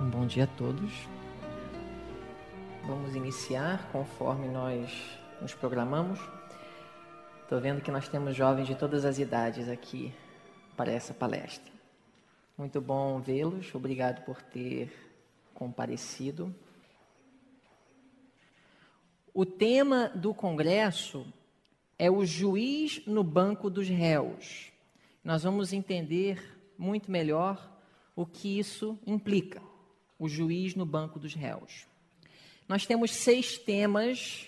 Um bom dia a todos. Vamos iniciar conforme nós nos programamos. Estou vendo que nós temos jovens de todas as idades aqui para essa palestra. Muito bom vê-los, obrigado por ter comparecido. O tema do congresso é o juiz no banco dos réus. Nós vamos entender muito melhor o que isso implica o juiz no banco dos réus. Nós temos seis temas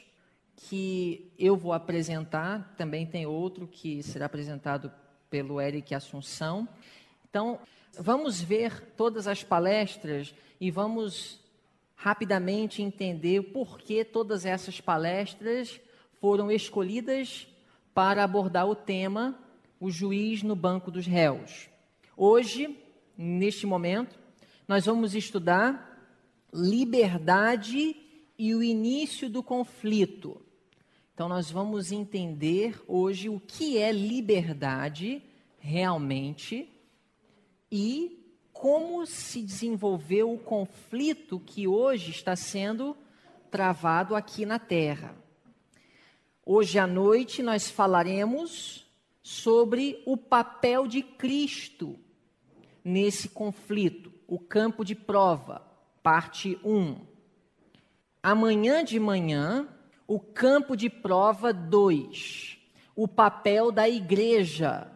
que eu vou apresentar, também tem outro que será apresentado pelo Eric Assunção. Então, vamos ver todas as palestras e vamos rapidamente entender por que todas essas palestras foram escolhidas para abordar o tema o juiz no banco dos réus. Hoje, neste momento, nós vamos estudar liberdade e o início do conflito. Então, nós vamos entender hoje o que é liberdade realmente e como se desenvolveu o conflito que hoje está sendo travado aqui na Terra. Hoje à noite nós falaremos sobre o papel de Cristo nesse conflito. O campo de prova, parte 1. Amanhã de manhã, o campo de prova 2. O papel da igreja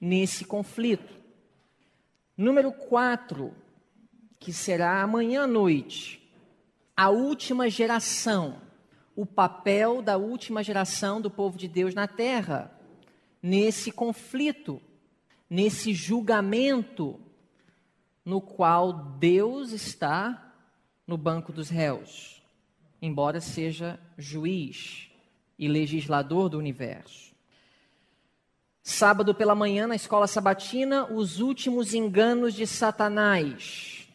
nesse conflito. Número 4, que será amanhã à noite. A última geração. O papel da última geração do povo de Deus na terra nesse conflito, nesse julgamento no qual Deus está no banco dos réus, embora seja juiz e legislador do universo. Sábado pela manhã, na escola sabatina, os últimos enganos de Satanás.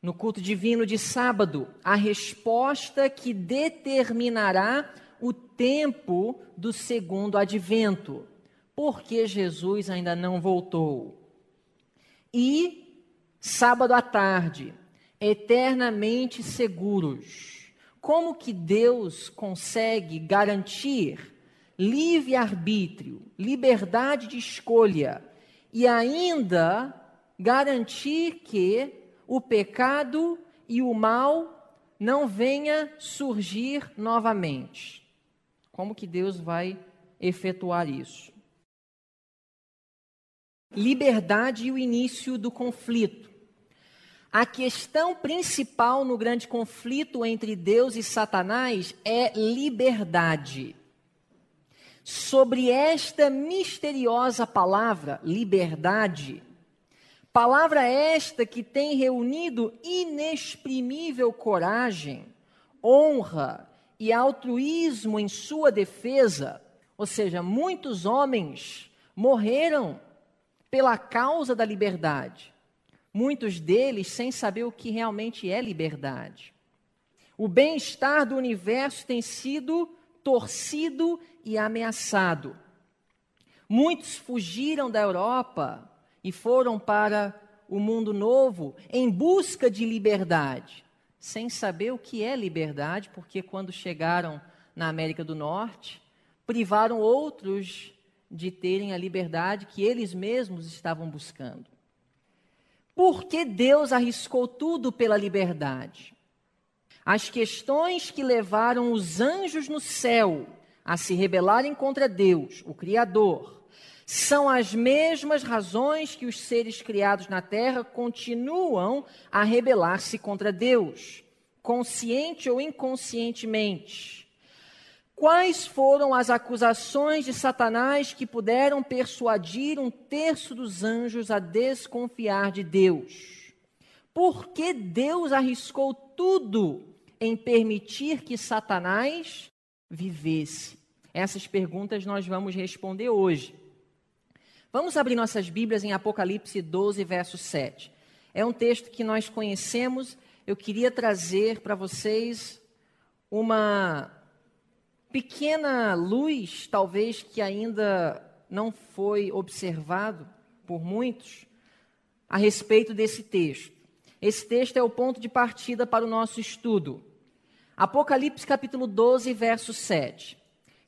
No culto divino de sábado, a resposta que determinará o tempo do segundo advento, porque Jesus ainda não voltou. E sábado à tarde, eternamente seguros. Como que Deus consegue garantir livre arbítrio, liberdade de escolha e ainda garantir que o pecado e o mal não venha surgir novamente? Como que Deus vai efetuar isso? Liberdade e o início do conflito. A questão principal no grande conflito entre Deus e Satanás é liberdade. Sobre esta misteriosa palavra, liberdade, palavra esta que tem reunido inexprimível coragem, honra e altruísmo em sua defesa, ou seja, muitos homens morreram pela causa da liberdade muitos deles sem saber o que realmente é liberdade. O bem-estar do universo tem sido torcido e ameaçado. Muitos fugiram da Europa e foram para o mundo novo em busca de liberdade, sem saber o que é liberdade, porque quando chegaram na América do Norte, privaram outros de terem a liberdade que eles mesmos estavam buscando. Porque Deus arriscou tudo pela liberdade? As questões que levaram os anjos no céu a se rebelarem contra Deus, o Criador, são as mesmas razões que os seres criados na terra continuam a rebelar-se contra Deus, consciente ou inconscientemente. Quais foram as acusações de Satanás que puderam persuadir um terço dos anjos a desconfiar de Deus? Por que Deus arriscou tudo em permitir que Satanás vivesse? Essas perguntas nós vamos responder hoje. Vamos abrir nossas Bíblias em Apocalipse 12, verso 7. É um texto que nós conhecemos. Eu queria trazer para vocês uma pequena luz, talvez que ainda não foi observado por muitos, a respeito desse texto. Esse texto é o ponto de partida para o nosso estudo. Apocalipse capítulo 12, verso 7.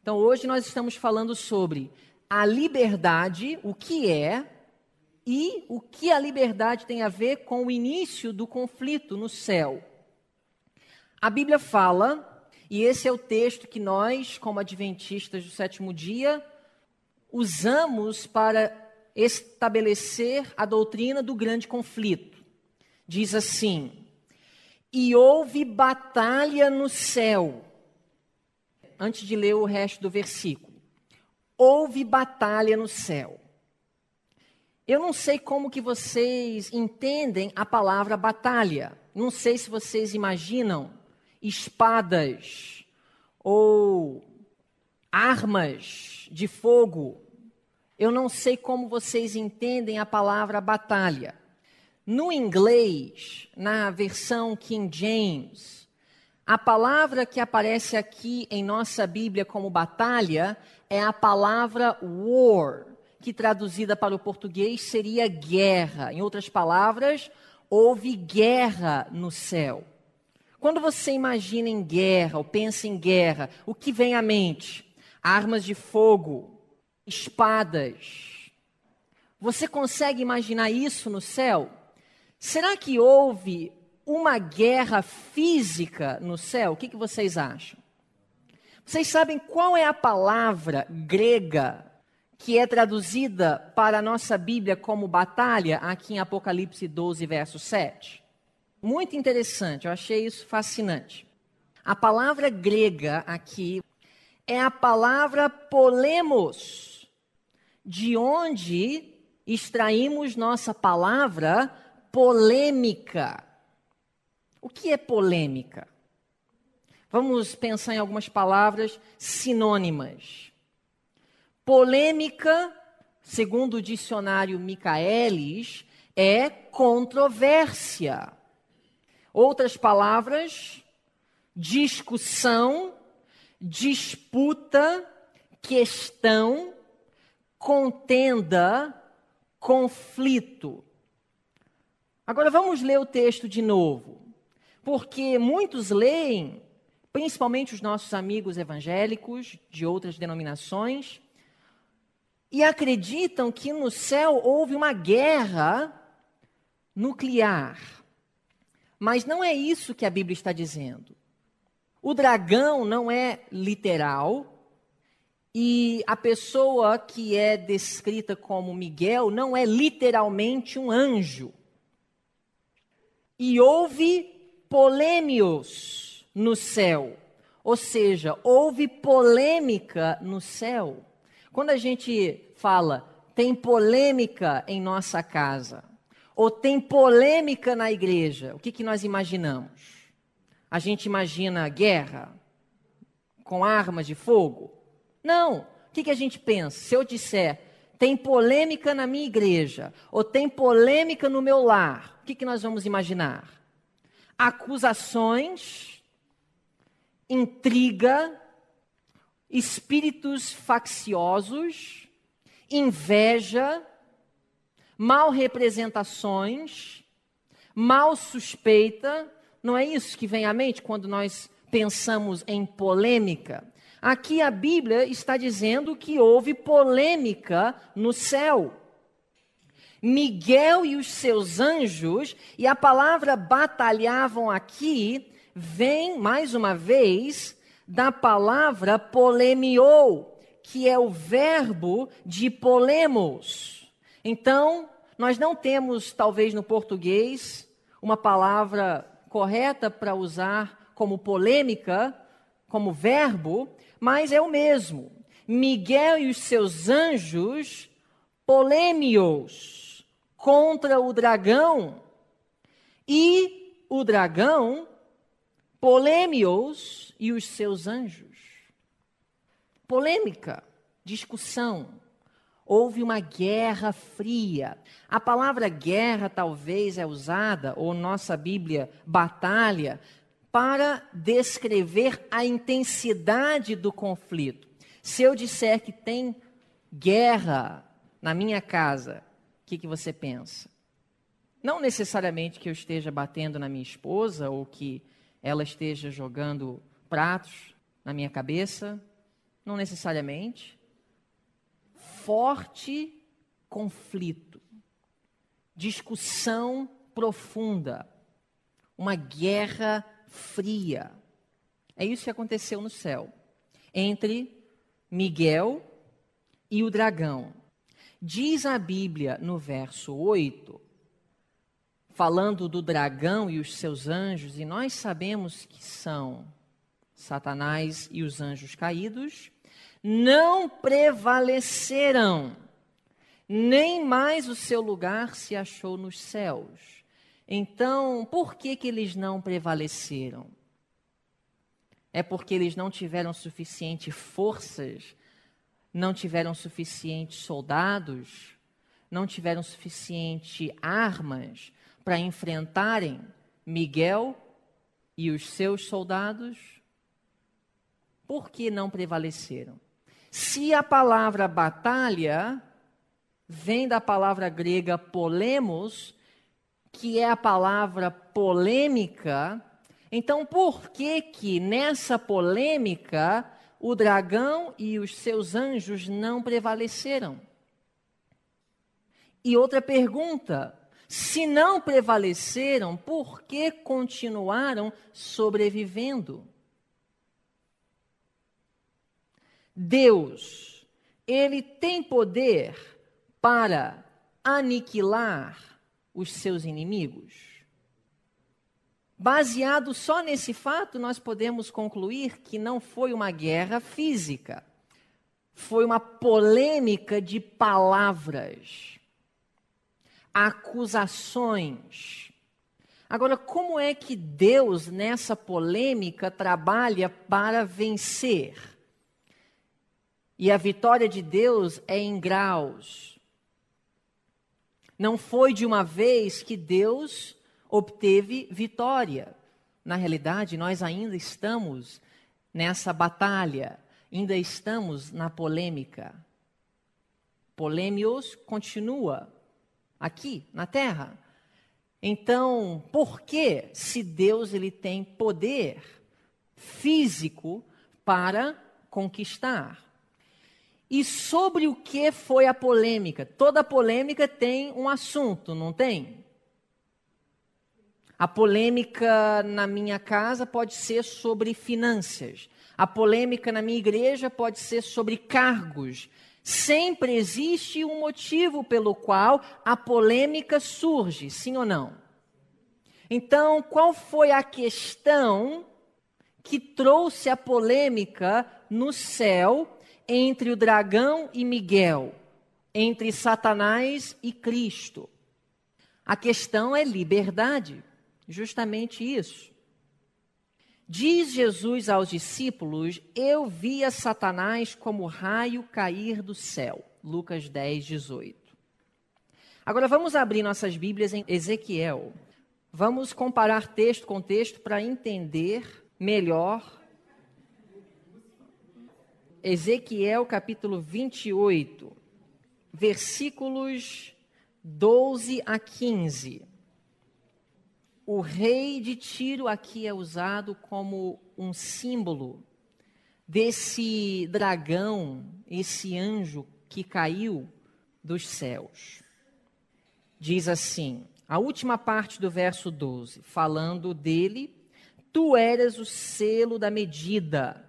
Então, hoje nós estamos falando sobre a liberdade, o que é e o que a liberdade tem a ver com o início do conflito no céu. A Bíblia fala e esse é o texto que nós, como adventistas do sétimo dia, usamos para estabelecer a doutrina do grande conflito. Diz assim: E houve batalha no céu. Antes de ler o resto do versículo. Houve batalha no céu. Eu não sei como que vocês entendem a palavra batalha. Não sei se vocês imaginam espadas ou armas de fogo. Eu não sei como vocês entendem a palavra batalha. No inglês, na versão King James, a palavra que aparece aqui em nossa Bíblia como batalha é a palavra war, que traduzida para o português seria guerra. Em outras palavras, houve guerra no céu. Quando você imagina em guerra ou pensa em guerra, o que vem à mente? Armas de fogo, espadas. Você consegue imaginar isso no céu? Será que houve uma guerra física no céu? O que, que vocês acham? Vocês sabem qual é a palavra grega que é traduzida para a nossa Bíblia como batalha, aqui em Apocalipse 12, verso 7? muito interessante, eu achei isso fascinante. A palavra grega aqui é a palavra polemos, de onde extraímos nossa palavra polêmica. O que é polêmica? Vamos pensar em algumas palavras sinônimas. Polêmica, segundo o dicionário Michaelis, é controvérsia. Outras palavras, discussão, disputa, questão, contenda, conflito. Agora vamos ler o texto de novo, porque muitos leem, principalmente os nossos amigos evangélicos de outras denominações, e acreditam que no céu houve uma guerra nuclear mas não é isso que a Bíblia está dizendo. O dragão não é literal, e a pessoa que é descrita como Miguel não é literalmente um anjo. E houve polêmios no céu, ou seja, houve polêmica no céu. Quando a gente fala, tem polêmica em nossa casa, ou tem polêmica na igreja, o que, que nós imaginamos? A gente imagina guerra com armas de fogo? Não. O que, que a gente pensa? Se eu disser tem polêmica na minha igreja, ou tem polêmica no meu lar, o que, que nós vamos imaginar? Acusações, intriga, espíritos facciosos, inveja, mal representações, mal suspeita. Não é isso que vem à mente quando nós pensamos em polêmica? Aqui a Bíblia está dizendo que houve polêmica no céu. Miguel e os seus anjos, e a palavra batalhavam aqui, vem mais uma vez da palavra polemiou, que é o verbo de polemos. Então, nós não temos, talvez no português, uma palavra correta para usar como polêmica, como verbo, mas é o mesmo. Miguel e os seus anjos polêmios contra o dragão e o dragão polêmios e os seus anjos. Polêmica, discussão, houve uma guerra fria. A palavra guerra talvez é usada, ou nossa Bíblia, batalha, para descrever a intensidade do conflito. Se eu disser que tem guerra na minha casa, o que, que você pensa? Não necessariamente que eu esteja batendo na minha esposa ou que ela esteja jogando pratos na minha cabeça, não necessariamente forte conflito, discussão profunda, uma guerra fria. É isso que aconteceu no céu entre Miguel e o dragão. Diz a Bíblia no verso 8, falando do dragão e os seus anjos, e nós sabemos que são Satanás e os anjos caídos, não prevaleceram, nem mais o seu lugar se achou nos céus. Então, por que, que eles não prevaleceram? É porque eles não tiveram suficiente forças, não tiveram suficientes soldados, não tiveram suficiente armas para enfrentarem Miguel e os seus soldados? Por que não prevaleceram? Se a palavra batalha vem da palavra grega polemos, que é a palavra polêmica, então por que que nessa polêmica o dragão e os seus anjos não prevaleceram? E outra pergunta, se não prevaleceram, por que continuaram sobrevivendo? Deus, ele tem poder para aniquilar os seus inimigos? Baseado só nesse fato, nós podemos concluir que não foi uma guerra física, foi uma polêmica de palavras, acusações. Agora, como é que Deus, nessa polêmica, trabalha para vencer? E a vitória de Deus é em graus. Não foi de uma vez que Deus obteve vitória. Na realidade, nós ainda estamos nessa batalha, ainda estamos na polêmica. Polêmios continua aqui na terra. Então, por que se Deus ele tem poder físico para conquistar? E sobre o que foi a polêmica? Toda polêmica tem um assunto, não tem? A polêmica na minha casa pode ser sobre finanças. A polêmica na minha igreja pode ser sobre cargos. Sempre existe um motivo pelo qual a polêmica surge, sim ou não? Então, qual foi a questão que trouxe a polêmica no céu entre o dragão e Miguel, entre Satanás e Cristo. A questão é liberdade, justamente isso. Diz Jesus aos discípulos: Eu via Satanás como raio cair do céu. Lucas 10, 18. Agora vamos abrir nossas Bíblias em Ezequiel. Vamos comparar texto com texto para entender melhor Ezequiel capítulo 28, versículos 12 a 15. O rei de Tiro aqui é usado como um símbolo desse dragão, esse anjo que caiu dos céus. Diz assim, a última parte do verso 12, falando dele, tu eras o selo da medida,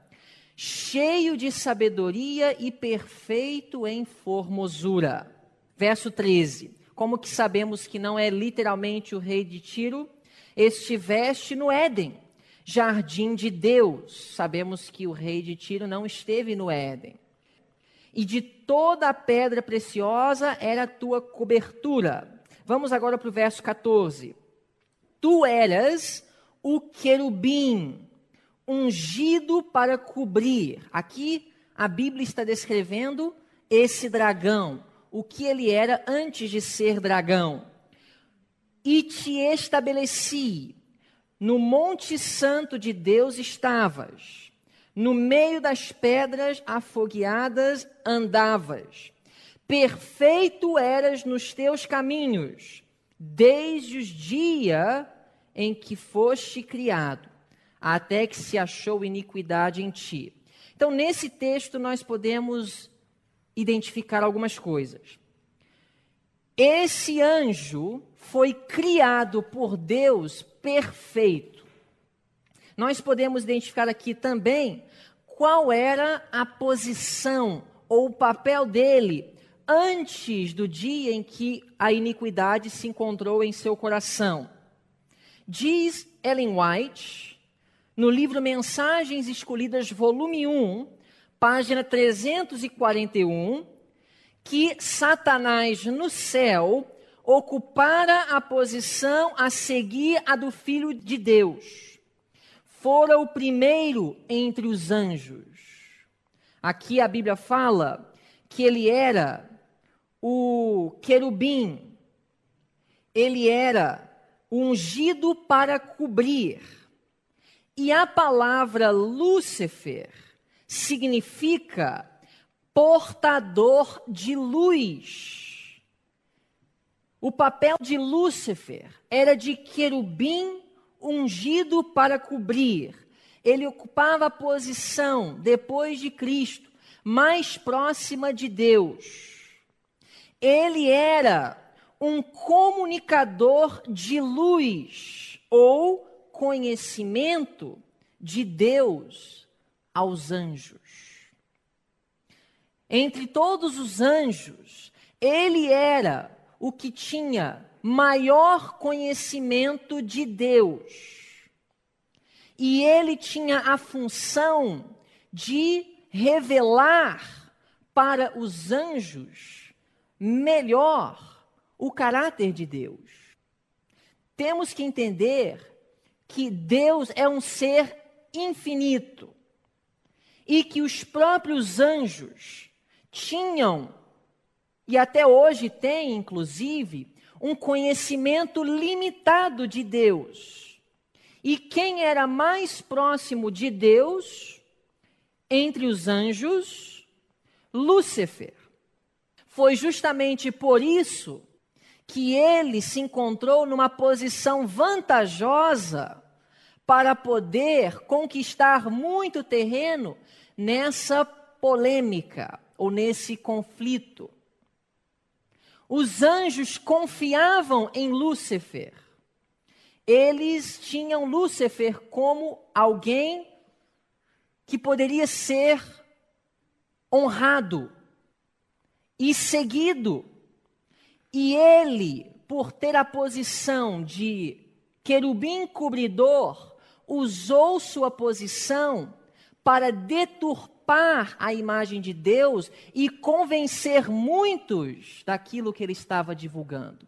cheio de sabedoria e perfeito em formosura. Verso 13. Como que sabemos que não é literalmente o rei de Tiro? Estiveste no Éden, jardim de Deus. Sabemos que o rei de Tiro não esteve no Éden. E de toda a pedra preciosa era a tua cobertura. Vamos agora para o verso 14. Tu eras o querubim ungido para cobrir. Aqui a Bíblia está descrevendo esse dragão, o que ele era antes de ser dragão. E te estabeleci, no Monte Santo de Deus estavas, no meio das pedras afogueadas andavas, perfeito eras nos teus caminhos, desde os dias em que foste criado até que se achou iniquidade em ti. Então, nesse texto, nós podemos identificar algumas coisas. Esse anjo foi criado por Deus perfeito. Nós podemos identificar aqui também qual era a posição ou o papel dele antes do dia em que a iniquidade se encontrou em seu coração. Diz Ellen White no livro Mensagens Escolhidas, volume 1, página 341, que Satanás no céu ocupara a posição a seguir a do Filho de Deus. Fora o primeiro entre os anjos. Aqui a Bíblia fala que ele era o querubim, ele era ungido para cobrir e a palavra Lúcifer significa portador de luz. O papel de Lúcifer era de querubim ungido para cobrir. Ele ocupava a posição, depois de Cristo, mais próxima de Deus. Ele era um comunicador de luz ou conhecimento de Deus aos anjos. Entre todos os anjos, ele era o que tinha maior conhecimento de Deus. E ele tinha a função de revelar para os anjos melhor o caráter de Deus. Temos que entender que Deus é um ser infinito e que os próprios anjos tinham e até hoje têm, inclusive, um conhecimento limitado de Deus. E quem era mais próximo de Deus entre os anjos? Lúcifer. Foi justamente por isso que ele se encontrou numa posição vantajosa para poder conquistar muito terreno nessa polêmica ou nesse conflito. Os anjos confiavam em Lúcifer. Eles tinham Lúcifer como alguém que poderia ser honrado e seguido. E ele, por ter a posição de querubim cobridor, usou sua posição para deturpar a imagem de Deus e convencer muitos daquilo que ele estava divulgando.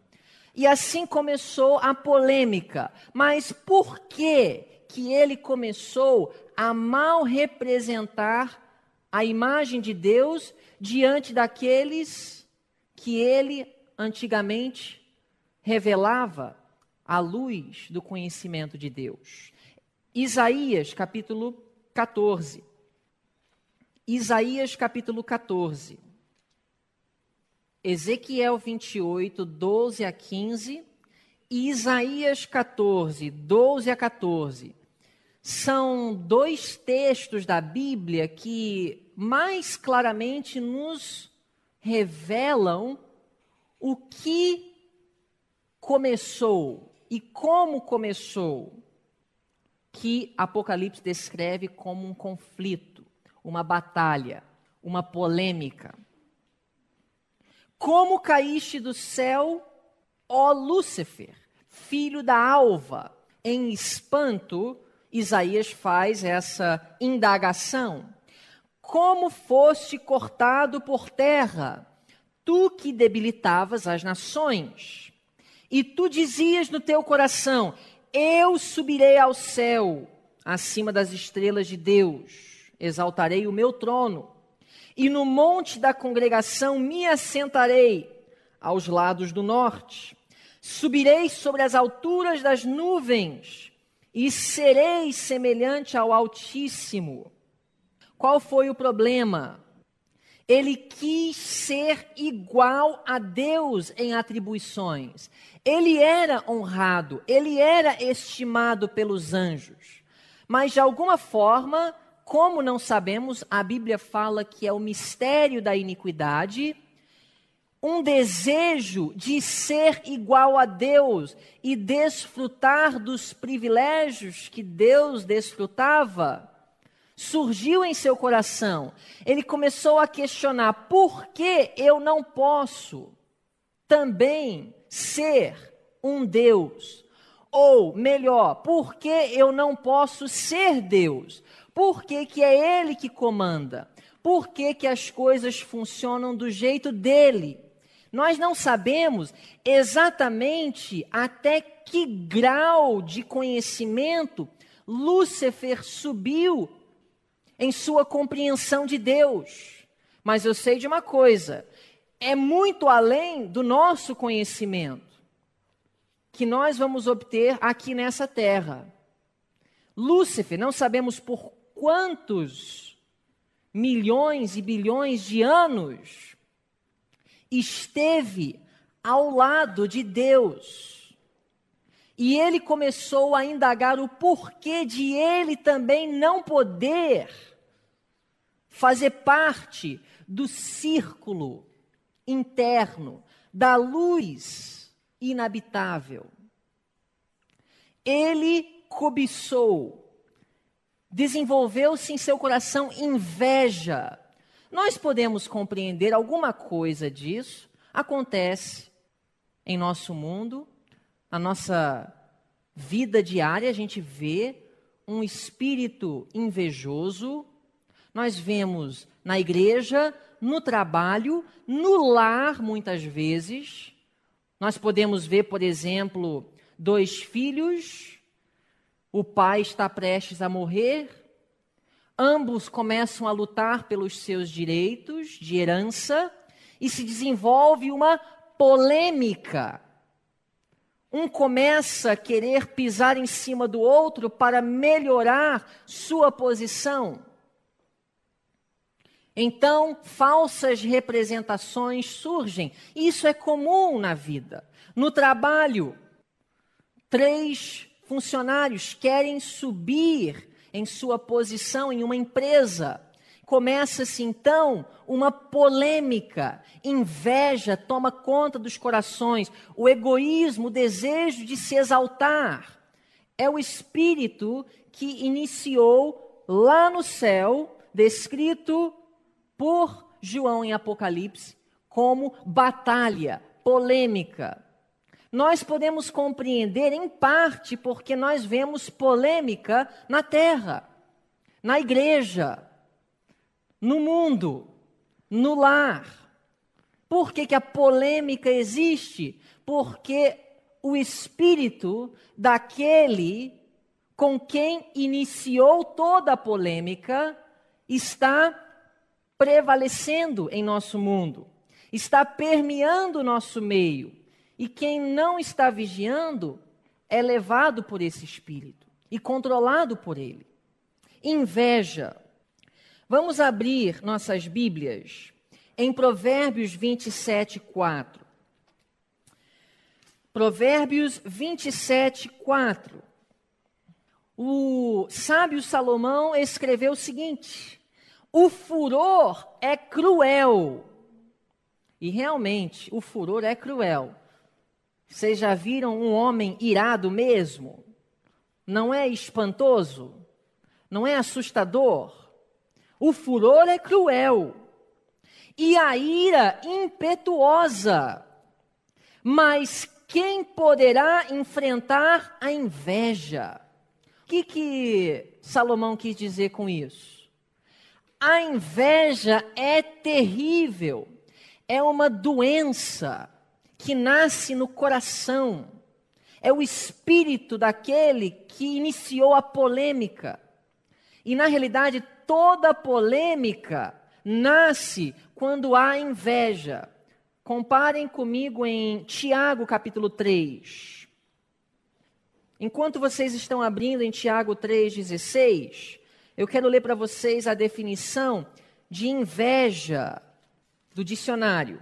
E assim começou a polêmica. Mas por que que ele começou a mal representar a imagem de Deus diante daqueles que ele antigamente revelava à luz do conhecimento de Deus? Isaías capítulo 14. Isaías capítulo 14. Ezequiel 28, 12 a 15 e Isaías 14, 12 a 14. São dois textos da Bíblia que mais claramente nos revelam o que começou e como começou que Apocalipse descreve como um conflito, uma batalha, uma polêmica. Como caíste do céu, ó Lúcifer, filho da alva? Em espanto, Isaías faz essa indagação. Como foste cortado por terra, tu que debilitavas as nações? E tu dizias no teu coração: eu subirei ao céu, acima das estrelas de Deus, exaltarei o meu trono, e no monte da congregação me assentarei, aos lados do norte. Subirei sobre as alturas das nuvens, e serei semelhante ao Altíssimo. Qual foi o problema? Ele quis ser igual a Deus em atribuições. Ele era honrado, ele era estimado pelos anjos. Mas de alguma forma, como não sabemos, a Bíblia fala que é o mistério da iniquidade, um desejo de ser igual a Deus e desfrutar dos privilégios que Deus desfrutava, surgiu em seu coração. Ele começou a questionar: por que eu não posso também ser um Deus? Ou, melhor, por que eu não posso ser Deus? Por que, que é Ele que comanda? Por que, que as coisas funcionam do jeito dele? Nós não sabemos exatamente até que grau de conhecimento Lúcifer subiu em sua compreensão de Deus. Mas eu sei de uma coisa: é muito além do nosso conhecimento que nós vamos obter aqui nessa terra. Lúcifer, não sabemos por quantos milhões e bilhões de anos esteve ao lado de Deus. E ele começou a indagar o porquê de ele também não poder fazer parte do círculo interno, da luz inabitável. Ele cobiçou, desenvolveu-se em seu coração inveja. Nós podemos compreender alguma coisa disso, acontece em nosso mundo, na nossa vida diária, a gente vê um espírito invejoso, nós vemos na igreja, no trabalho, no lar, muitas vezes. Nós podemos ver, por exemplo, dois filhos, o pai está prestes a morrer, ambos começam a lutar pelos seus direitos de herança e se desenvolve uma polêmica. Um começa a querer pisar em cima do outro para melhorar sua posição. Então, falsas representações surgem. Isso é comum na vida. No trabalho, três funcionários querem subir em sua posição em uma empresa. Começa-se então uma polêmica, inveja toma conta dos corações, o egoísmo, o desejo de se exaltar. É o espírito que iniciou lá no céu, descrito por João em Apocalipse como batalha, polêmica. Nós podemos compreender em parte porque nós vemos polêmica na terra, na igreja, no mundo, no lar. Por que, que a polêmica existe? Porque o espírito daquele com quem iniciou toda a polêmica está prevalecendo em nosso mundo, está permeando o nosso meio. E quem não está vigiando é levado por esse espírito e controlado por ele. Inveja. Vamos abrir nossas Bíblias em Provérbios 27, 4. Provérbios 27, 4. O sábio Salomão escreveu o seguinte: o furor é cruel. E realmente, o furor é cruel. Vocês já viram um homem irado mesmo? Não é espantoso? Não é assustador? O furor é cruel. E a ira impetuosa. Mas quem poderá enfrentar a inveja? O que, que Salomão quis dizer com isso? A inveja é terrível. É uma doença que nasce no coração. É o espírito daquele que iniciou a polêmica. E na realidade, toda polêmica nasce quando há inveja. Comparem comigo em Tiago capítulo 3. Enquanto vocês estão abrindo em Tiago 3,16, eu quero ler para vocês a definição de inveja do dicionário.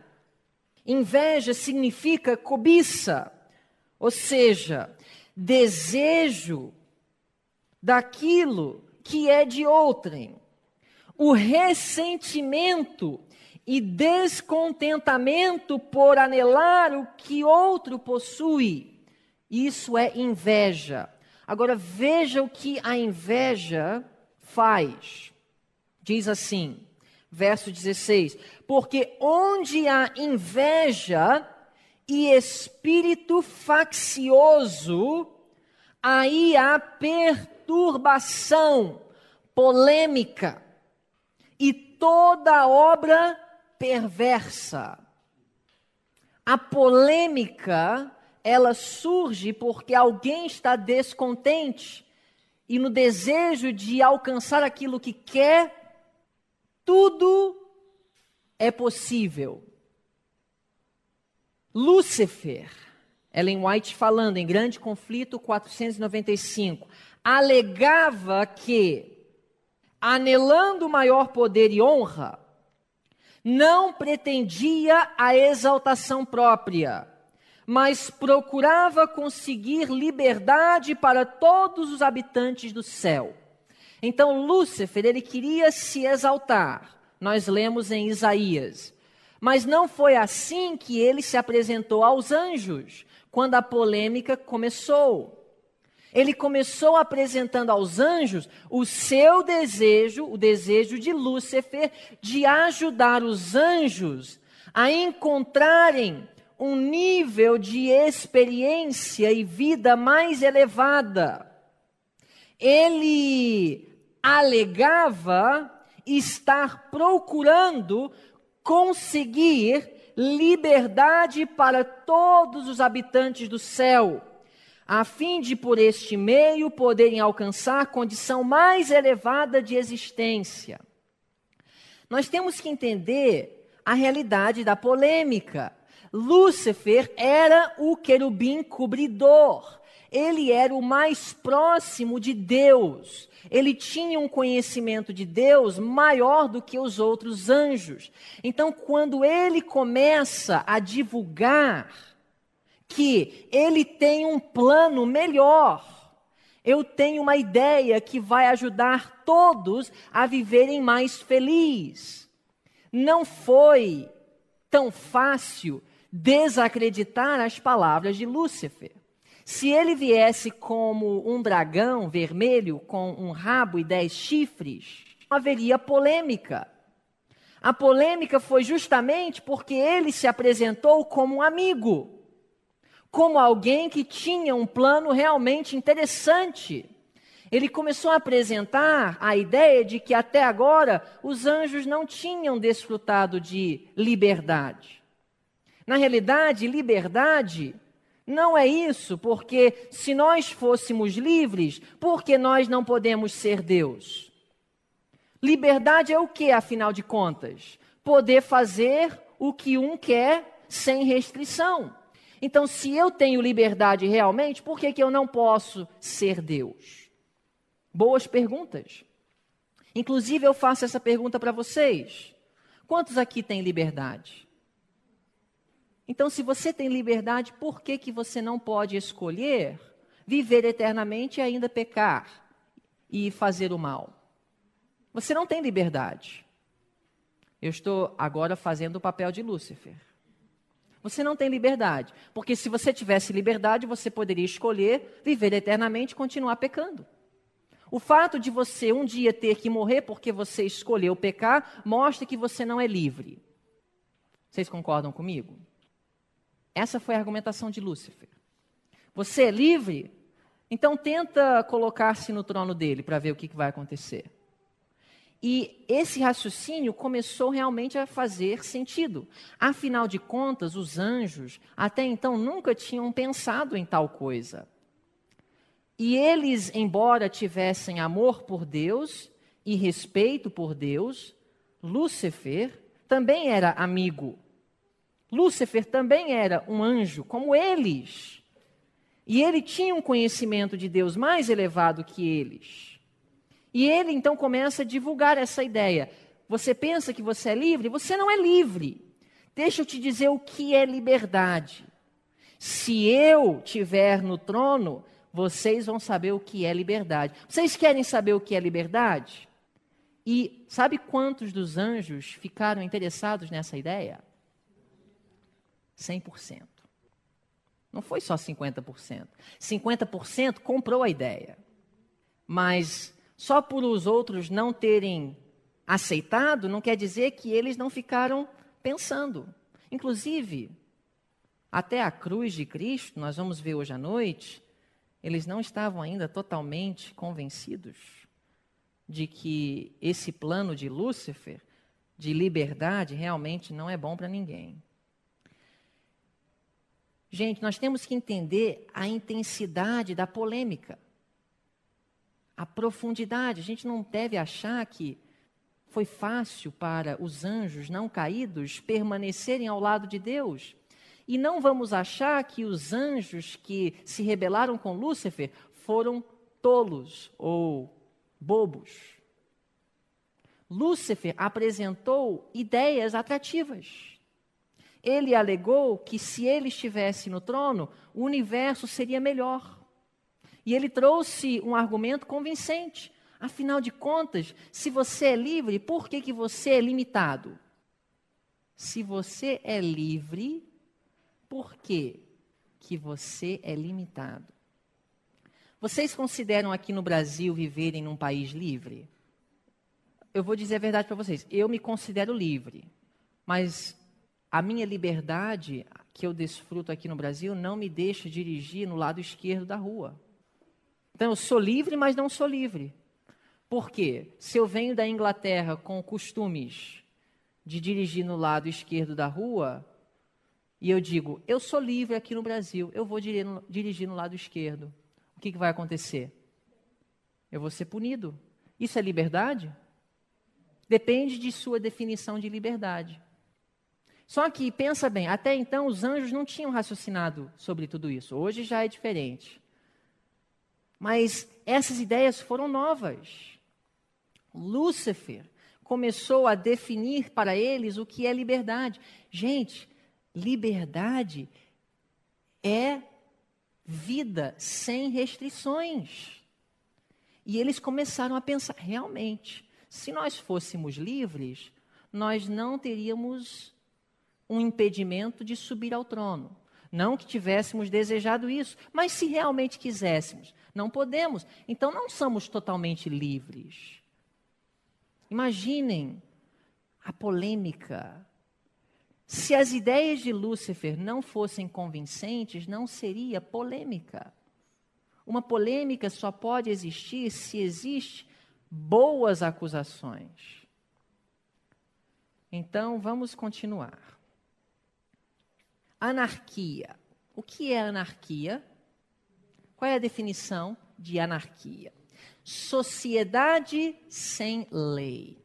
Inveja significa cobiça, ou seja, desejo daquilo que é de outrem. O ressentimento e descontentamento por anelar o que outro possui. Isso é inveja. Agora veja o que a inveja faz. Diz assim, verso 16: Porque onde há inveja e espírito faccioso, aí há perturbação, polêmica e toda obra perversa. A polêmica, ela surge porque alguém está descontente e no desejo de alcançar aquilo que quer, tudo é possível. Lúcifer, Ellen White falando em Grande Conflito 495, alegava que, anelando maior poder e honra, não pretendia a exaltação própria mas procurava conseguir liberdade para todos os habitantes do céu. Então Lúcifer, ele queria se exaltar. Nós lemos em Isaías. Mas não foi assim que ele se apresentou aos anjos, quando a polêmica começou. Ele começou apresentando aos anjos o seu desejo, o desejo de Lúcifer, de ajudar os anjos a encontrarem um nível de experiência e vida mais elevada. Ele alegava estar procurando conseguir liberdade para todos os habitantes do céu, a fim de por este meio poderem alcançar condição mais elevada de existência. Nós temos que entender a realidade da polêmica. Lúcifer era o querubim cobridor. Ele era o mais próximo de Deus. Ele tinha um conhecimento de Deus maior do que os outros anjos. Então, quando ele começa a divulgar que ele tem um plano melhor, eu tenho uma ideia que vai ajudar todos a viverem mais felizes, Não foi tão fácil desacreditar as palavras de Lúcifer. Se ele viesse como um dragão vermelho com um rabo e dez chifres, não haveria polêmica. A polêmica foi justamente porque ele se apresentou como um amigo, como alguém que tinha um plano realmente interessante. Ele começou a apresentar a ideia de que até agora os anjos não tinham desfrutado de liberdade. Na realidade, liberdade não é isso, porque se nós fôssemos livres, por que nós não podemos ser Deus? Liberdade é o que, afinal de contas? Poder fazer o que um quer sem restrição. Então, se eu tenho liberdade realmente, por que, que eu não posso ser Deus? Boas perguntas. Inclusive, eu faço essa pergunta para vocês: quantos aqui têm liberdade? Então, se você tem liberdade, por que, que você não pode escolher viver eternamente e ainda pecar e fazer o mal? Você não tem liberdade. Eu estou agora fazendo o papel de Lúcifer. Você não tem liberdade, porque se você tivesse liberdade, você poderia escolher viver eternamente e continuar pecando. O fato de você um dia ter que morrer porque você escolheu pecar mostra que você não é livre. Vocês concordam comigo? Essa foi a argumentação de Lúcifer. Você é livre? Então tenta colocar-se no trono dele para ver o que, que vai acontecer. E esse raciocínio começou realmente a fazer sentido. Afinal de contas, os anjos até então nunca tinham pensado em tal coisa. E eles, embora tivessem amor por Deus e respeito por Deus, Lúcifer também era amigo Lúcifer também era um anjo, como eles. E ele tinha um conhecimento de Deus mais elevado que eles. E ele então começa a divulgar essa ideia. Você pensa que você é livre? Você não é livre. Deixa eu te dizer o que é liberdade. Se eu tiver no trono, vocês vão saber o que é liberdade. Vocês querem saber o que é liberdade? E sabe quantos dos anjos ficaram interessados nessa ideia? 100%. Não foi só 50%. 50% comprou a ideia. Mas só por os outros não terem aceitado, não quer dizer que eles não ficaram pensando. Inclusive, até a cruz de Cristo, nós vamos ver hoje à noite, eles não estavam ainda totalmente convencidos de que esse plano de Lúcifer de liberdade realmente não é bom para ninguém. Gente, nós temos que entender a intensidade da polêmica, a profundidade. A gente não deve achar que foi fácil para os anjos não caídos permanecerem ao lado de Deus. E não vamos achar que os anjos que se rebelaram com Lúcifer foram tolos ou bobos. Lúcifer apresentou ideias atrativas. Ele alegou que se ele estivesse no trono, o universo seria melhor. E ele trouxe um argumento convincente. Afinal de contas, se você é livre, por que, que você é limitado? Se você é livre, por que, que você é limitado? Vocês consideram aqui no Brasil viverem num país livre? Eu vou dizer a verdade para vocês. Eu me considero livre, mas a minha liberdade que eu desfruto aqui no Brasil não me deixa dirigir no lado esquerdo da rua. Então eu sou livre, mas não sou livre. Por quê? Se eu venho da Inglaterra com costumes de dirigir no lado esquerdo da rua, e eu digo, eu sou livre aqui no Brasil, eu vou dirigir no lado esquerdo. O que, que vai acontecer? Eu vou ser punido. Isso é liberdade? Depende de sua definição de liberdade. Só que, pensa bem, até então os anjos não tinham raciocinado sobre tudo isso. Hoje já é diferente. Mas essas ideias foram novas. Lúcifer começou a definir para eles o que é liberdade. Gente, liberdade é vida sem restrições. E eles começaram a pensar: realmente, se nós fôssemos livres, nós não teríamos um impedimento de subir ao trono. Não que tivéssemos desejado isso, mas se realmente quiséssemos, não podemos. Então não somos totalmente livres. Imaginem a polêmica. Se as ideias de Lúcifer não fossem convincentes, não seria polêmica. Uma polêmica só pode existir se existem boas acusações. Então, vamos continuar. Anarquia. O que é anarquia? Qual é a definição de anarquia? Sociedade sem lei.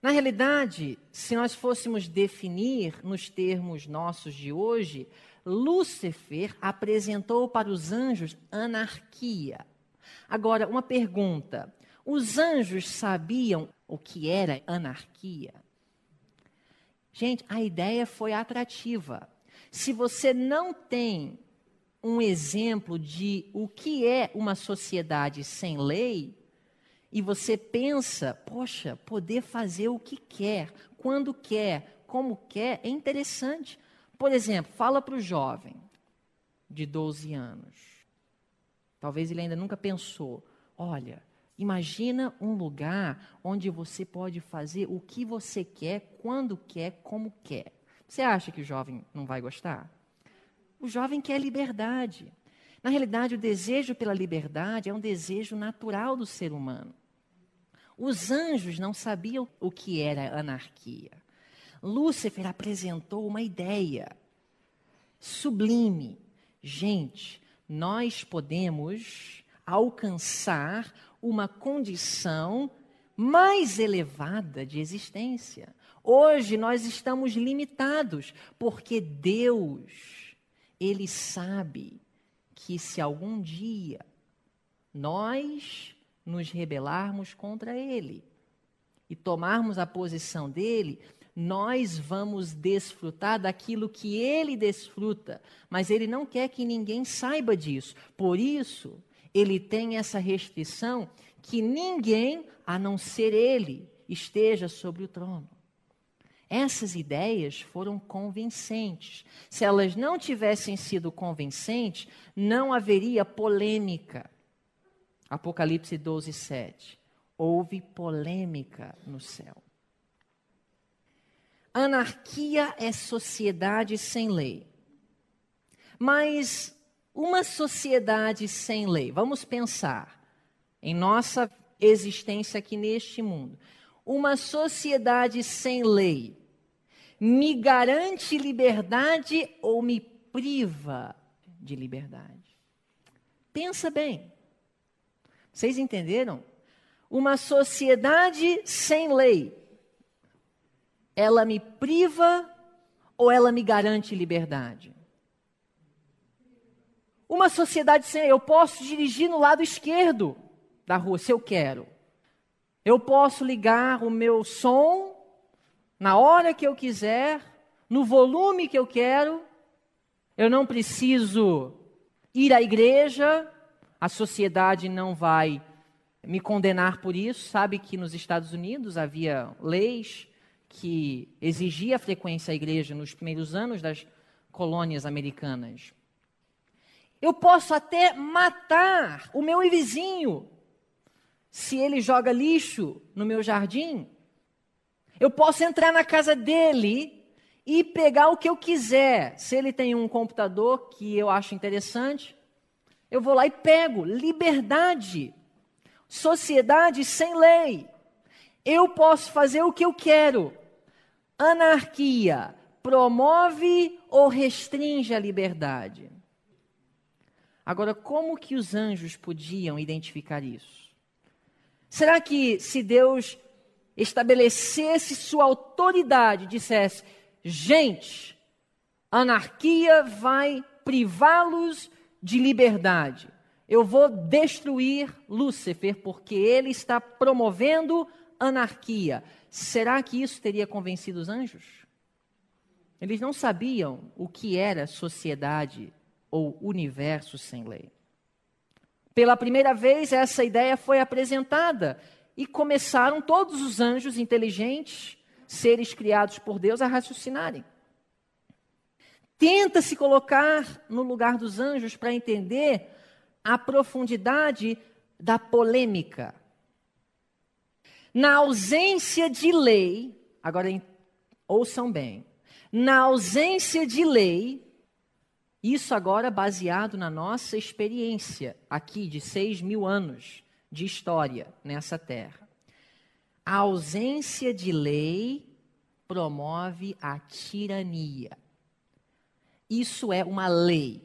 Na realidade, se nós fôssemos definir nos termos nossos de hoje, Lúcifer apresentou para os anjos anarquia. Agora, uma pergunta: os anjos sabiam o que era anarquia? Gente, a ideia foi atrativa. Se você não tem um exemplo de o que é uma sociedade sem lei, e você pensa, poxa, poder fazer o que quer, quando quer, como quer, é interessante. Por exemplo, fala para o jovem de 12 anos. Talvez ele ainda nunca pensou: olha, Imagina um lugar onde você pode fazer o que você quer, quando quer, como quer. Você acha que o jovem não vai gostar? O jovem quer liberdade. Na realidade, o desejo pela liberdade é um desejo natural do ser humano. Os anjos não sabiam o que era anarquia. Lúcifer apresentou uma ideia sublime. Gente, nós podemos alcançar uma condição mais elevada de existência. Hoje nós estamos limitados, porque Deus, Ele sabe que se algum dia nós nos rebelarmos contra Ele e tomarmos a posição dele, nós vamos desfrutar daquilo que ele desfruta, mas ele não quer que ninguém saiba disso. Por isso, ele tem essa restrição que ninguém, a não ser ele, esteja sobre o trono. Essas ideias foram convincentes. Se elas não tivessem sido convincentes, não haveria polêmica. Apocalipse 12, 7. Houve polêmica no céu. Anarquia é sociedade sem lei. Mas uma sociedade sem lei. Vamos pensar em nossa existência aqui neste mundo. Uma sociedade sem lei me garante liberdade ou me priva de liberdade? Pensa bem. Vocês entenderam? Uma sociedade sem lei, ela me priva ou ela me garante liberdade? Uma sociedade sem Eu posso dirigir no lado esquerdo da rua, se eu quero. Eu posso ligar o meu som na hora que eu quiser, no volume que eu quero. Eu não preciso ir à igreja. A sociedade não vai me condenar por isso. Sabe que nos Estados Unidos havia leis que exigia a frequência à igreja nos primeiros anos das colônias americanas. Eu posso até matar o meu vizinho se ele joga lixo no meu jardim. Eu posso entrar na casa dele e pegar o que eu quiser. Se ele tem um computador que eu acho interessante, eu vou lá e pego. Liberdade. Sociedade sem lei. Eu posso fazer o que eu quero. Anarquia promove ou restringe a liberdade? Agora, como que os anjos podiam identificar isso? Será que se Deus estabelecesse sua autoridade, dissesse: gente, anarquia vai privá-los de liberdade. Eu vou destruir Lúcifer porque ele está promovendo anarquia. Será que isso teria convencido os anjos? Eles não sabiam o que era sociedade ou universo sem lei. Pela primeira vez, essa ideia foi apresentada e começaram todos os anjos inteligentes, seres criados por Deus, a raciocinarem. Tenta se colocar no lugar dos anjos para entender a profundidade da polêmica. Na ausência de lei, agora ouçam bem, na ausência de lei, isso agora baseado na nossa experiência aqui de 6 mil anos de história nessa terra. A ausência de lei promove a tirania. Isso é uma lei.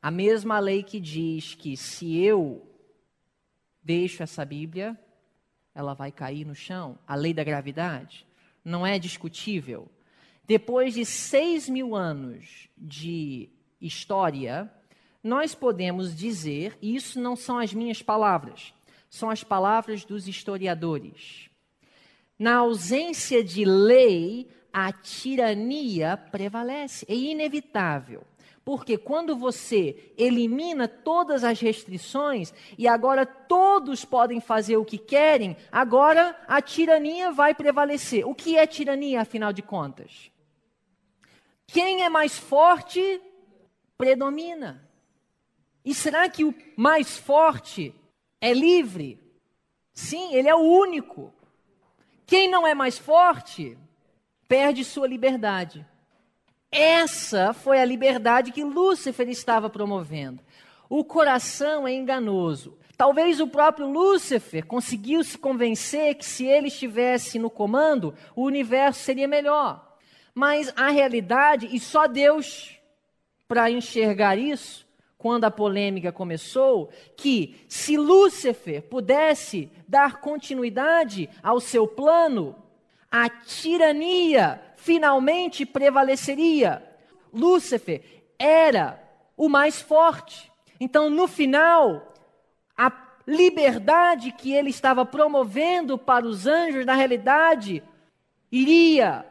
A mesma lei que diz que se eu deixo essa Bíblia, ela vai cair no chão. A lei da gravidade não é discutível. Depois de seis mil anos de história, nós podemos dizer, e isso não são as minhas palavras, são as palavras dos historiadores. Na ausência de lei, a tirania prevalece, é inevitável. Porque quando você elimina todas as restrições e agora todos podem fazer o que querem, agora a tirania vai prevalecer. O que é tirania, afinal de contas? Quem é mais forte predomina. E será que o mais forte é livre? Sim, ele é o único. Quem não é mais forte perde sua liberdade. Essa foi a liberdade que Lúcifer estava promovendo. O coração é enganoso. Talvez o próprio Lúcifer conseguiu se convencer que se ele estivesse no comando, o universo seria melhor. Mas a realidade, e só Deus para enxergar isso, quando a polêmica começou, que se Lúcifer pudesse dar continuidade ao seu plano, a tirania finalmente prevaleceria. Lúcifer era o mais forte. Então, no final, a liberdade que ele estava promovendo para os anjos, na realidade, iria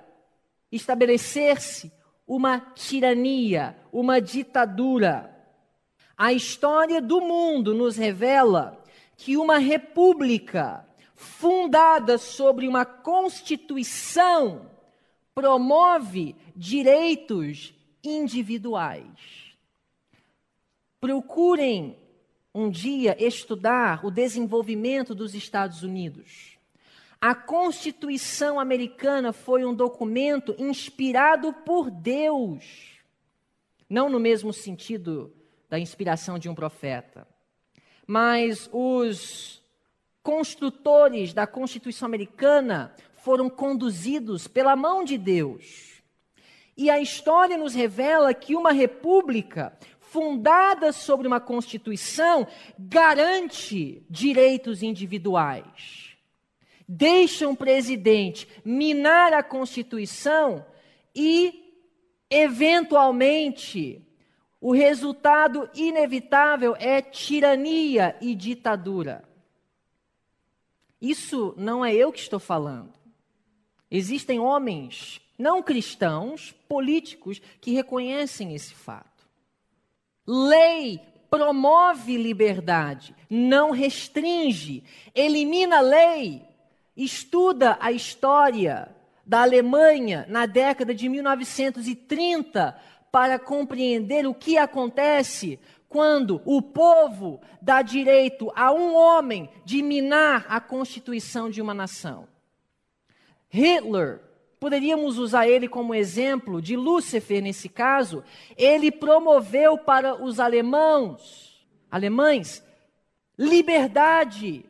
estabelecer-se uma tirania, uma ditadura. A história do mundo nos revela que uma república fundada sobre uma constituição promove direitos individuais. Procurem um dia estudar o desenvolvimento dos Estados Unidos. A Constituição americana foi um documento inspirado por Deus, não no mesmo sentido da inspiração de um profeta, mas os construtores da Constituição americana foram conduzidos pela mão de Deus. E a história nos revela que uma república fundada sobre uma Constituição garante direitos individuais deixa um presidente minar a Constituição e, eventualmente, o resultado inevitável é tirania e ditadura. Isso não é eu que estou falando. Existem homens não cristãos, políticos, que reconhecem esse fato. Lei promove liberdade, não restringe, elimina lei estuda a história da Alemanha na década de 1930 para compreender o que acontece quando o povo dá direito a um homem de minar a constituição de uma nação. Hitler, poderíamos usar ele como exemplo de Lúcifer nesse caso, ele promoveu para os alemãos, alemães, liberdade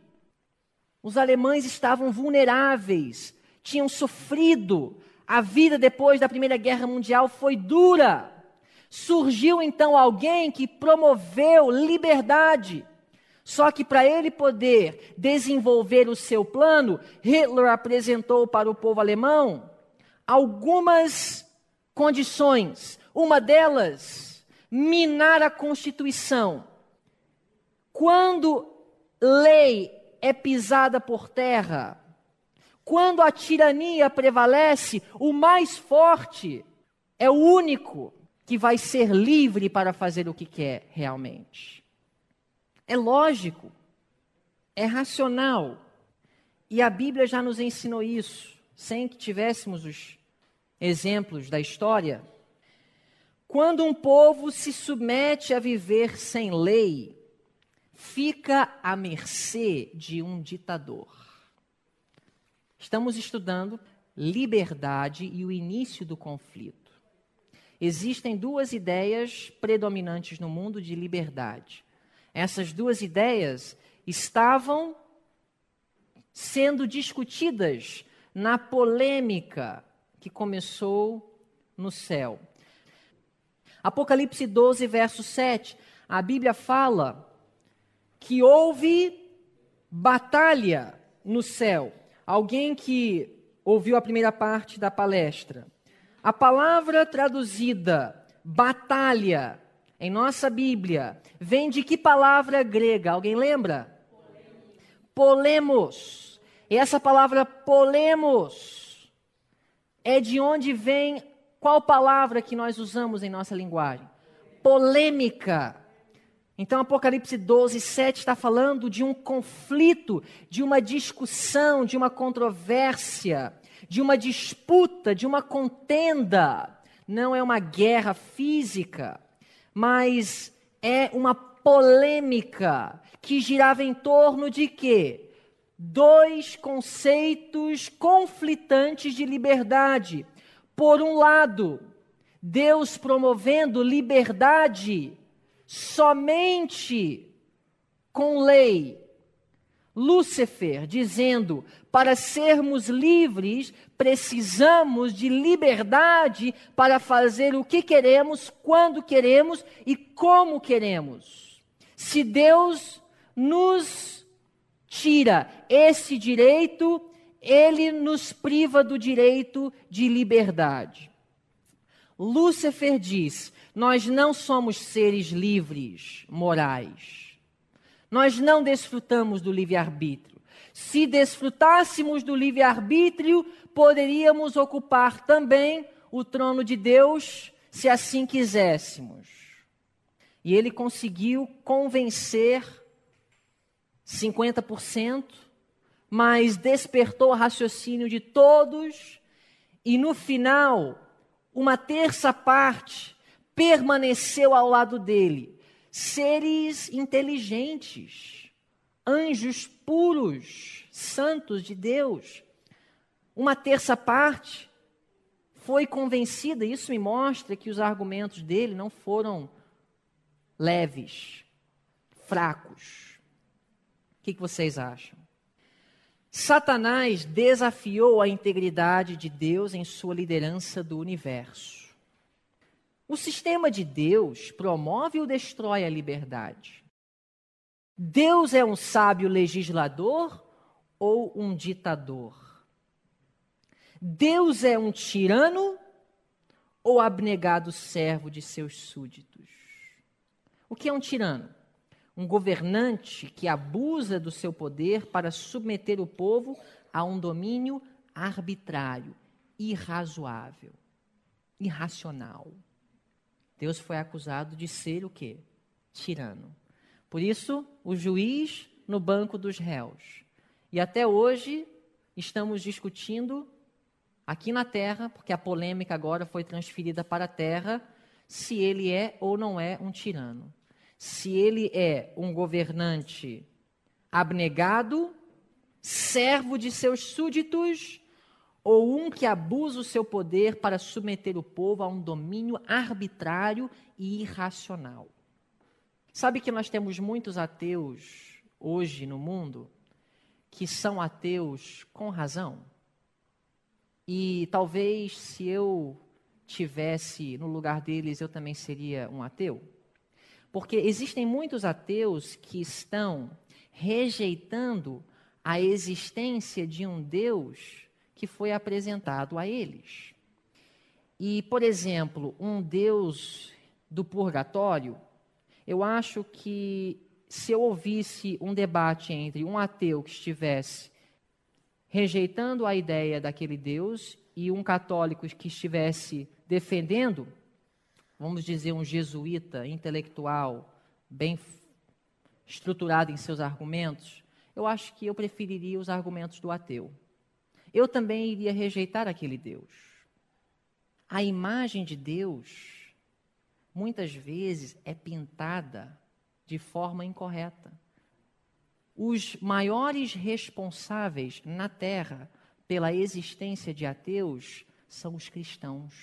os alemães estavam vulneráveis, tinham sofrido. A vida depois da Primeira Guerra Mundial foi dura. Surgiu então alguém que promoveu liberdade. Só que para ele poder desenvolver o seu plano, Hitler apresentou para o povo alemão algumas condições. Uma delas, minar a Constituição. Quando lei é pisada por terra. Quando a tirania prevalece, o mais forte é o único que vai ser livre para fazer o que quer realmente. É lógico, é racional. E a Bíblia já nos ensinou isso, sem que tivéssemos os exemplos da história. Quando um povo se submete a viver sem lei, fica à mercê de um ditador. Estamos estudando liberdade e o início do conflito. Existem duas ideias predominantes no mundo de liberdade. Essas duas ideias estavam sendo discutidas na polêmica que começou no céu. Apocalipse 12, verso 7, a Bíblia fala que houve batalha no céu. Alguém que ouviu a primeira parte da palestra. A palavra traduzida batalha em nossa Bíblia vem de que palavra grega? Alguém lembra? Polemos. E essa palavra polemos é de onde vem qual palavra que nós usamos em nossa linguagem? Polêmica. Então, Apocalipse 12, 7 está falando de um conflito, de uma discussão, de uma controvérsia, de uma disputa, de uma contenda. Não é uma guerra física, mas é uma polêmica que girava em torno de quê? Dois conceitos conflitantes de liberdade. Por um lado, Deus promovendo liberdade somente com lei. Lúcifer dizendo: para sermos livres, precisamos de liberdade para fazer o que queremos, quando queremos e como queremos. Se Deus nos tira esse direito, ele nos priva do direito de liberdade. Lúcifer diz: nós não somos seres livres morais. Nós não desfrutamos do livre-arbítrio. Se desfrutássemos do livre-arbítrio, poderíamos ocupar também o trono de Deus, se assim quiséssemos. E ele conseguiu convencer 50%, mas despertou o raciocínio de todos, e no final, uma terça parte permaneceu ao lado dele. Seres inteligentes, anjos puros, santos de Deus. Uma terça parte foi convencida, isso me mostra que os argumentos dele não foram leves, fracos. O que, vocês acham? Satanás desafiou a integridade de Deus em sua liderança do universo. O sistema de Deus promove ou destrói a liberdade? Deus é um sábio legislador ou um ditador? Deus é um tirano ou abnegado servo de seus súditos? O que é um tirano? Um governante que abusa do seu poder para submeter o povo a um domínio arbitrário, irrazoável, irracional. Deus foi acusado de ser o quê? Tirano. Por isso, o juiz no banco dos réus. E até hoje estamos discutindo aqui na terra, porque a polêmica agora foi transferida para a terra, se ele é ou não é um tirano. Se ele é um governante abnegado, servo de seus súditos ou um que abusa o seu poder para submeter o povo a um domínio arbitrário e irracional. Sabe que nós temos muitos ateus hoje no mundo que são ateus com razão? E talvez se eu tivesse no lugar deles, eu também seria um ateu? Porque existem muitos ateus que estão rejeitando a existência de um Deus que foi apresentado a eles. E, por exemplo, um Deus do purgatório, eu acho que se eu ouvisse um debate entre um ateu que estivesse rejeitando a ideia daquele Deus e um católico que estivesse defendendo, vamos dizer, um jesuíta intelectual, bem estruturado em seus argumentos, eu acho que eu preferiria os argumentos do ateu eu também iria rejeitar aquele Deus. A imagem de Deus, muitas vezes, é pintada de forma incorreta. Os maiores responsáveis na Terra pela existência de ateus são os cristãos.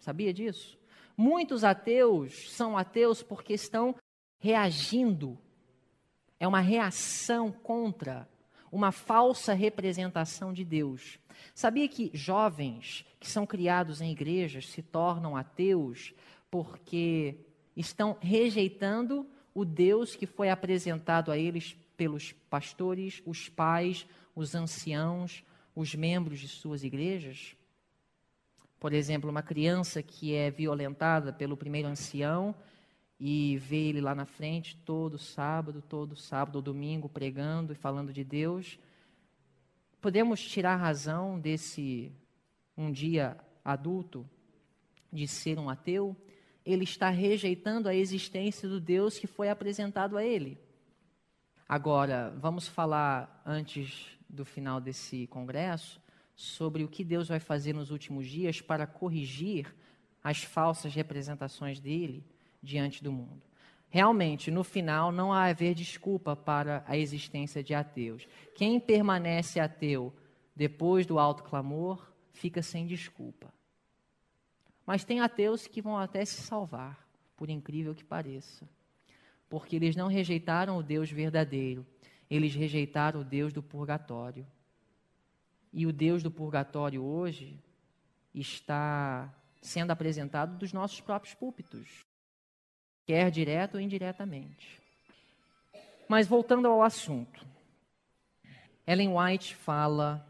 Sabia disso? Muitos ateus são ateus porque estão reagindo. É uma reação contra uma falsa representação de Deus. Sabia que jovens que são criados em igrejas se tornam ateus porque estão rejeitando o Deus que foi apresentado a eles pelos pastores, os pais, os anciãos, os membros de suas igrejas? Por exemplo, uma criança que é violentada pelo primeiro ancião e ver ele lá na frente todo sábado, todo sábado ou domingo pregando e falando de Deus. Podemos tirar a razão desse um dia adulto de ser um ateu? Ele está rejeitando a existência do Deus que foi apresentado a ele. Agora, vamos falar antes do final desse congresso sobre o que Deus vai fazer nos últimos dias para corrigir as falsas representações dele diante do mundo. Realmente, no final, não há haver desculpa para a existência de ateus. Quem permanece ateu depois do alto clamor fica sem desculpa. Mas tem ateus que vão até se salvar, por incrível que pareça, porque eles não rejeitaram o Deus verdadeiro, eles rejeitaram o Deus do purgatório. E o Deus do purgatório hoje está sendo apresentado dos nossos próprios púlpitos quer direto ou indiretamente. Mas voltando ao assunto, Ellen White fala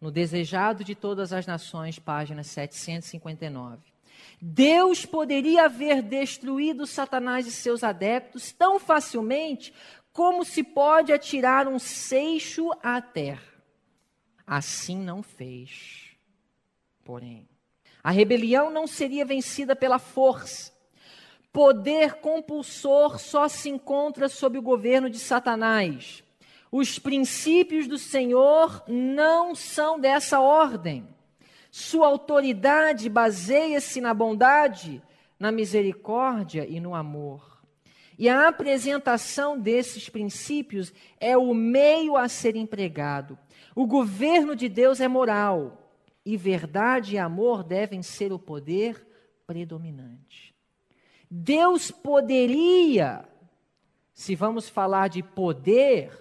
no Desejado de Todas as Nações, página 759. Deus poderia haver destruído Satanás e seus adeptos tão facilmente como se pode atirar um seixo à terra. Assim não fez. Porém, a rebelião não seria vencida pela força poder compulsor só se encontra sob o governo de Satanás. Os princípios do Senhor não são dessa ordem. Sua autoridade baseia-se na bondade, na misericórdia e no amor. E a apresentação desses princípios é o meio a ser empregado. O governo de Deus é moral, e verdade e amor devem ser o poder predominante. Deus poderia, se vamos falar de poder,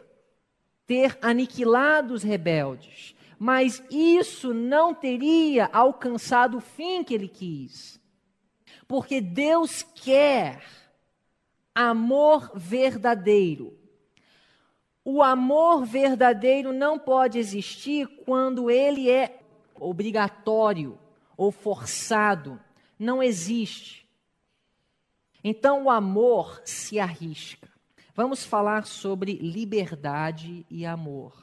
ter aniquilado os rebeldes, mas isso não teria alcançado o fim que ele quis. Porque Deus quer amor verdadeiro. O amor verdadeiro não pode existir quando ele é obrigatório ou forçado. Não existe. Então o amor se arrisca. Vamos falar sobre liberdade e amor.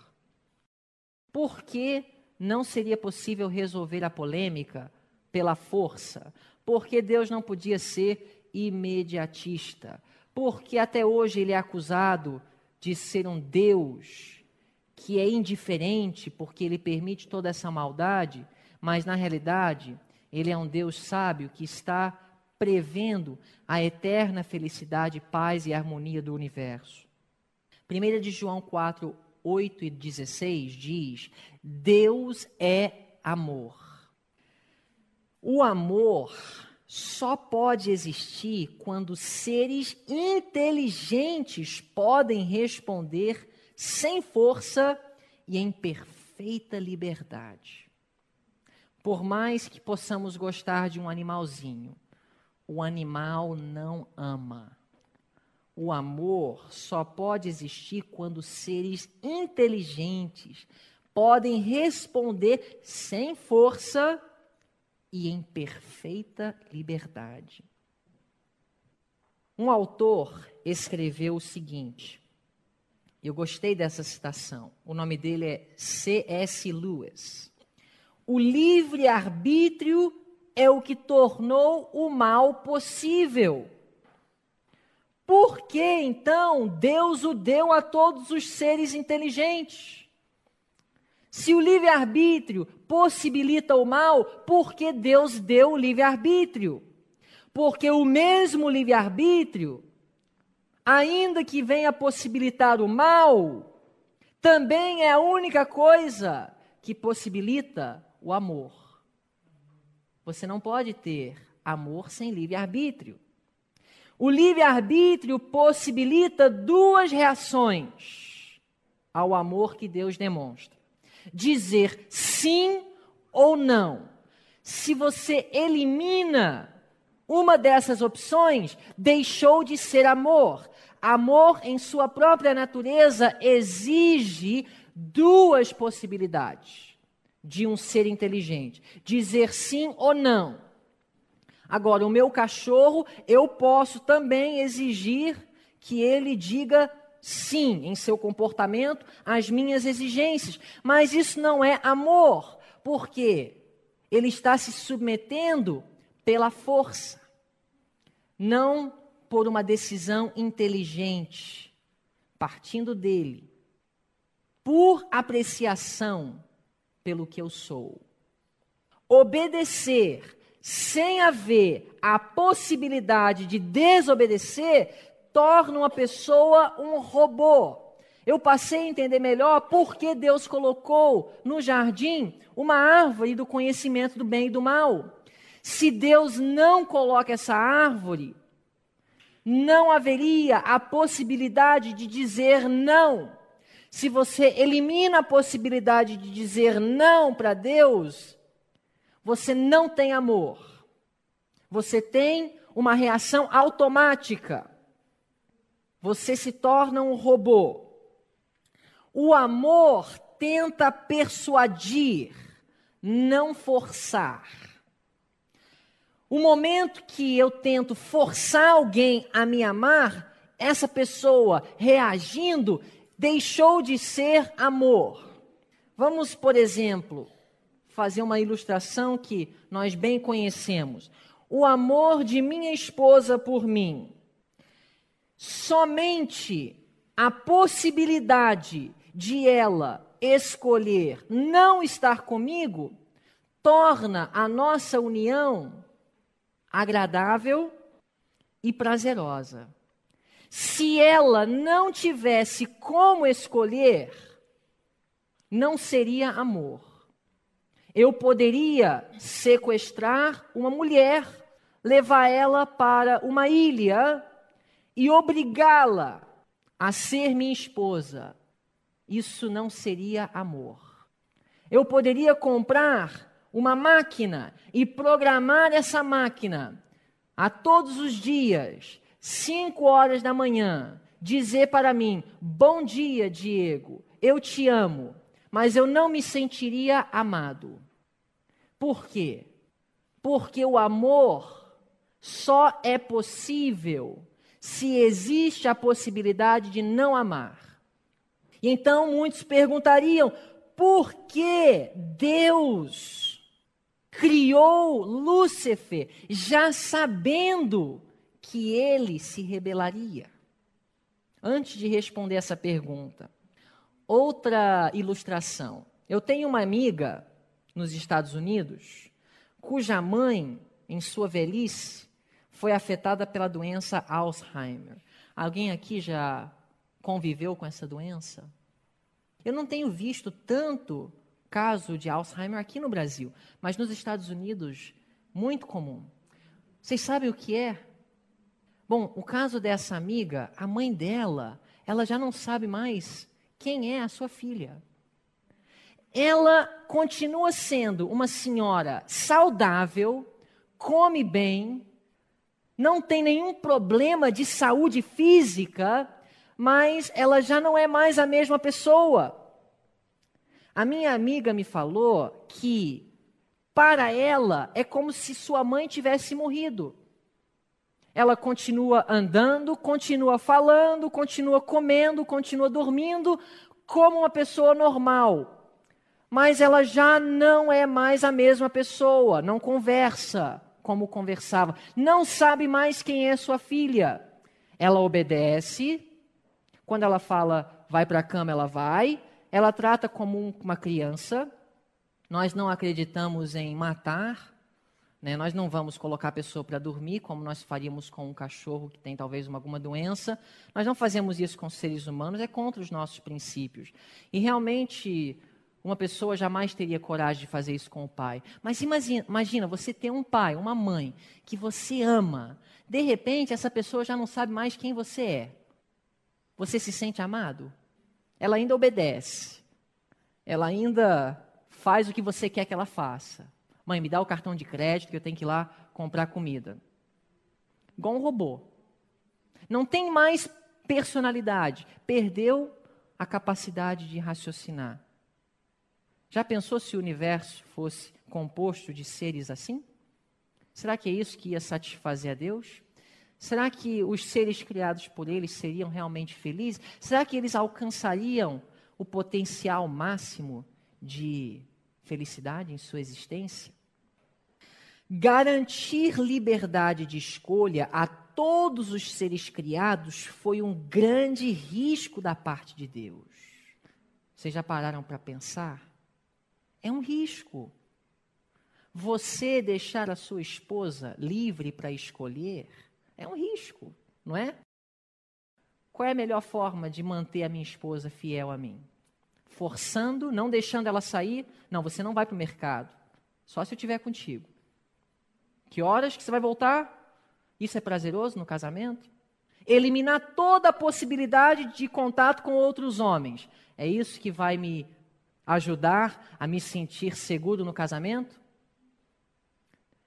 Por que não seria possível resolver a polêmica pela força? Porque Deus não podia ser imediatista. Porque até hoje ele é acusado de ser um Deus que é indiferente porque ele permite toda essa maldade, mas na realidade ele é um Deus sábio que está prevendo a eterna felicidade, paz e harmonia do universo. 1 de João 4, 8 e 16 diz: Deus é amor. O amor só pode existir quando seres inteligentes podem responder sem força e em perfeita liberdade. Por mais que possamos gostar de um animalzinho, o animal não ama. O amor só pode existir quando seres inteligentes podem responder sem força e em perfeita liberdade. Um autor escreveu o seguinte: eu gostei dessa citação. O nome dele é C.S. Lewis. O livre-arbítrio é o que tornou o mal possível. Por que então Deus o deu a todos os seres inteligentes? Se o livre-arbítrio possibilita o mal, por que Deus deu o livre-arbítrio? Porque o mesmo livre-arbítrio, ainda que venha possibilitar o mal, também é a única coisa que possibilita o amor. Você não pode ter amor sem livre-arbítrio. O livre-arbítrio possibilita duas reações ao amor que Deus demonstra: dizer sim ou não. Se você elimina uma dessas opções, deixou de ser amor. Amor, em sua própria natureza, exige duas possibilidades de um ser inteligente. Dizer sim ou não. Agora, o meu cachorro, eu posso também exigir que ele diga sim em seu comportamento às minhas exigências. Mas isso não é amor, porque ele está se submetendo pela força, não por uma decisão inteligente, partindo dele, por apreciação pelo que eu sou. Obedecer sem haver a possibilidade de desobedecer torna uma pessoa um robô. Eu passei a entender melhor por que Deus colocou no jardim uma árvore do conhecimento do bem e do mal. Se Deus não coloca essa árvore, não haveria a possibilidade de dizer não se você elimina a possibilidade de dizer não para Deus, você não tem amor. Você tem uma reação automática. Você se torna um robô. O amor tenta persuadir, não forçar. O momento que eu tento forçar alguém a me amar, essa pessoa reagindo, deixou de ser amor. Vamos, por exemplo, fazer uma ilustração que nós bem conhecemos. O amor de minha esposa por mim. Somente a possibilidade de ela escolher não estar comigo torna a nossa união agradável e prazerosa se ela não tivesse como escolher, não seria amor. Eu poderia sequestrar uma mulher, levar ela para uma ilha e obrigá-la a ser minha esposa. Isso não seria amor. Eu poderia comprar uma máquina e programar essa máquina a todos os dias cinco horas da manhã, dizer para mim: Bom dia, Diego, eu te amo, mas eu não me sentiria amado. Por quê? Porque o amor só é possível se existe a possibilidade de não amar. E então muitos perguntariam: por que Deus criou Lúcifer já sabendo que ele se rebelaria? Antes de responder essa pergunta, outra ilustração. Eu tenho uma amiga nos Estados Unidos cuja mãe, em sua velhice, foi afetada pela doença Alzheimer. Alguém aqui já conviveu com essa doença? Eu não tenho visto tanto caso de Alzheimer aqui no Brasil, mas nos Estados Unidos, muito comum. Vocês sabem o que é Bom, o caso dessa amiga, a mãe dela, ela já não sabe mais quem é a sua filha. Ela continua sendo uma senhora saudável, come bem, não tem nenhum problema de saúde física, mas ela já não é mais a mesma pessoa. A minha amiga me falou que para ela é como se sua mãe tivesse morrido. Ela continua andando, continua falando, continua comendo, continua dormindo como uma pessoa normal. Mas ela já não é mais a mesma pessoa, não conversa como conversava, não sabe mais quem é sua filha. Ela obedece, quando ela fala vai para a cama, ela vai, ela trata como uma criança. Nós não acreditamos em matar, né? Nós não vamos colocar a pessoa para dormir, como nós faríamos com um cachorro que tem talvez alguma doença. Nós não fazemos isso com seres humanos, é contra os nossos princípios. E realmente, uma pessoa jamais teria coragem de fazer isso com o pai. Mas imagina, imagina você ter um pai, uma mãe, que você ama. De repente, essa pessoa já não sabe mais quem você é. Você se sente amado? Ela ainda obedece. Ela ainda faz o que você quer que ela faça. Mãe, me dá o cartão de crédito que eu tenho que ir lá comprar comida. Igual um robô. Não tem mais personalidade. Perdeu a capacidade de raciocinar. Já pensou se o universo fosse composto de seres assim? Será que é isso que ia satisfazer a Deus? Será que os seres criados por ele seriam realmente felizes? Será que eles alcançariam o potencial máximo de felicidade em sua existência? Garantir liberdade de escolha a todos os seres criados foi um grande risco da parte de Deus. Vocês já pararam para pensar? É um risco. Você deixar a sua esposa livre para escolher é um risco, não é? Qual é a melhor forma de manter a minha esposa fiel a mim? forçando, não deixando ela sair. Não, você não vai para o mercado. Só se eu estiver contigo. Que horas que você vai voltar? Isso é prazeroso no casamento? Eliminar toda a possibilidade de contato com outros homens. É isso que vai me ajudar a me sentir seguro no casamento?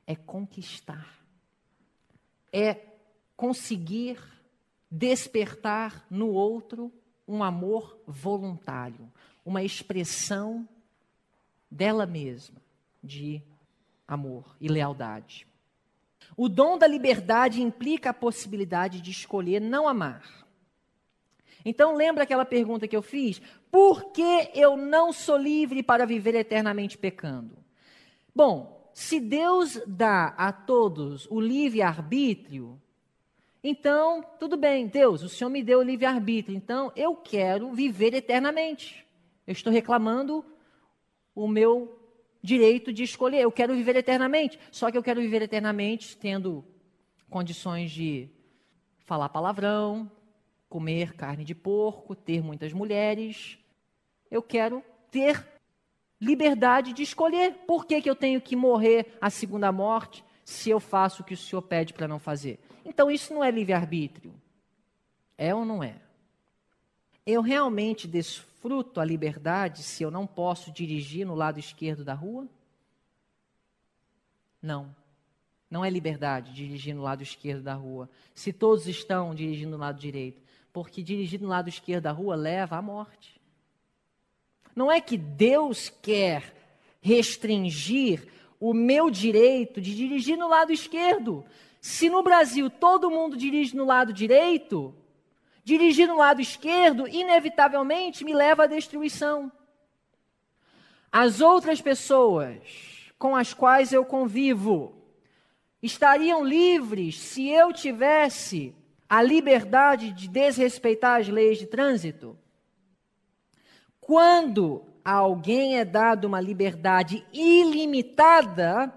É conquistar. É conseguir despertar no outro um amor voluntário, uma expressão dela mesma de amor e lealdade. O dom da liberdade implica a possibilidade de escolher não amar. Então, lembra aquela pergunta que eu fiz? Por que eu não sou livre para viver eternamente pecando? Bom, se Deus dá a todos o livre-arbítrio, então, tudo bem, Deus, o Senhor me deu o livre-arbítrio, então eu quero viver eternamente. Eu estou reclamando o meu direito de escolher. Eu quero viver eternamente. Só que eu quero viver eternamente tendo condições de falar palavrão, comer carne de porco, ter muitas mulheres. Eu quero ter liberdade de escolher. Por que, que eu tenho que morrer a segunda morte se eu faço o que o Senhor pede para não fazer? Então isso não é livre-arbítrio. É ou não é? Eu realmente desfruto desfruto a liberdade se eu não posso dirigir no lado esquerdo da rua? Não. Não é liberdade dirigir no lado esquerdo da rua. Se todos estão dirigindo no lado direito, porque dirigir no lado esquerdo da rua leva à morte. Não é que Deus quer restringir o meu direito de dirigir no lado esquerdo. Se no Brasil todo mundo dirige no lado direito, dirigir no lado esquerdo, inevitavelmente me leva à destruição. As outras pessoas com as quais eu convivo estariam livres se eu tivesse a liberdade de desrespeitar as leis de trânsito? Quando a alguém é dado uma liberdade ilimitada,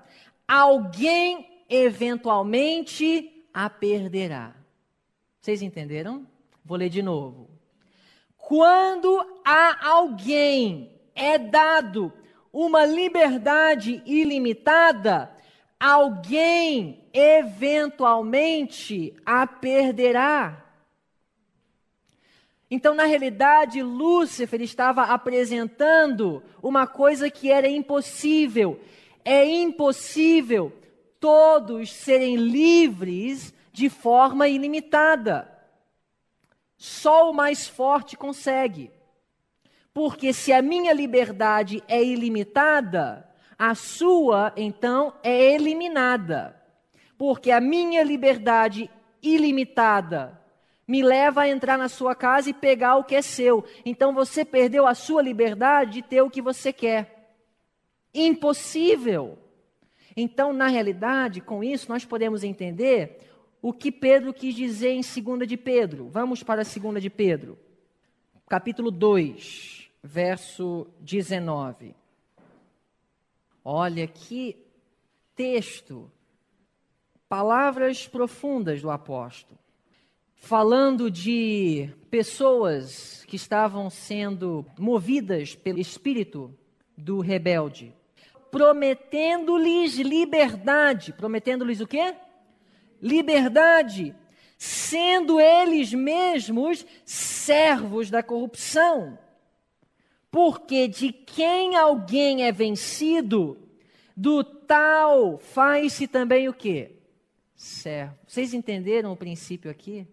alguém eventualmente a perderá. Vocês entenderam? Vou ler de novo. Quando a alguém é dado uma liberdade ilimitada, alguém eventualmente a perderá. Então, na realidade, Lúcifer estava apresentando uma coisa que era impossível. É impossível todos serem livres de forma ilimitada. Só o mais forte consegue. Porque se a minha liberdade é ilimitada, a sua, então, é eliminada. Porque a minha liberdade ilimitada me leva a entrar na sua casa e pegar o que é seu. Então você perdeu a sua liberdade de ter o que você quer. Impossível. Então, na realidade, com isso, nós podemos entender o que Pedro quis dizer em 2 de Pedro. Vamos para 2 de Pedro, capítulo 2, verso 19. Olha que texto, palavras profundas do apóstolo, falando de pessoas que estavam sendo movidas pelo espírito do rebelde, prometendo-lhes liberdade. Prometendo-lhes o quê? liberdade, sendo eles mesmos servos da corrupção. Porque de quem alguém é vencido, do tal faz-se também o quê? Servo. Vocês entenderam o princípio aqui?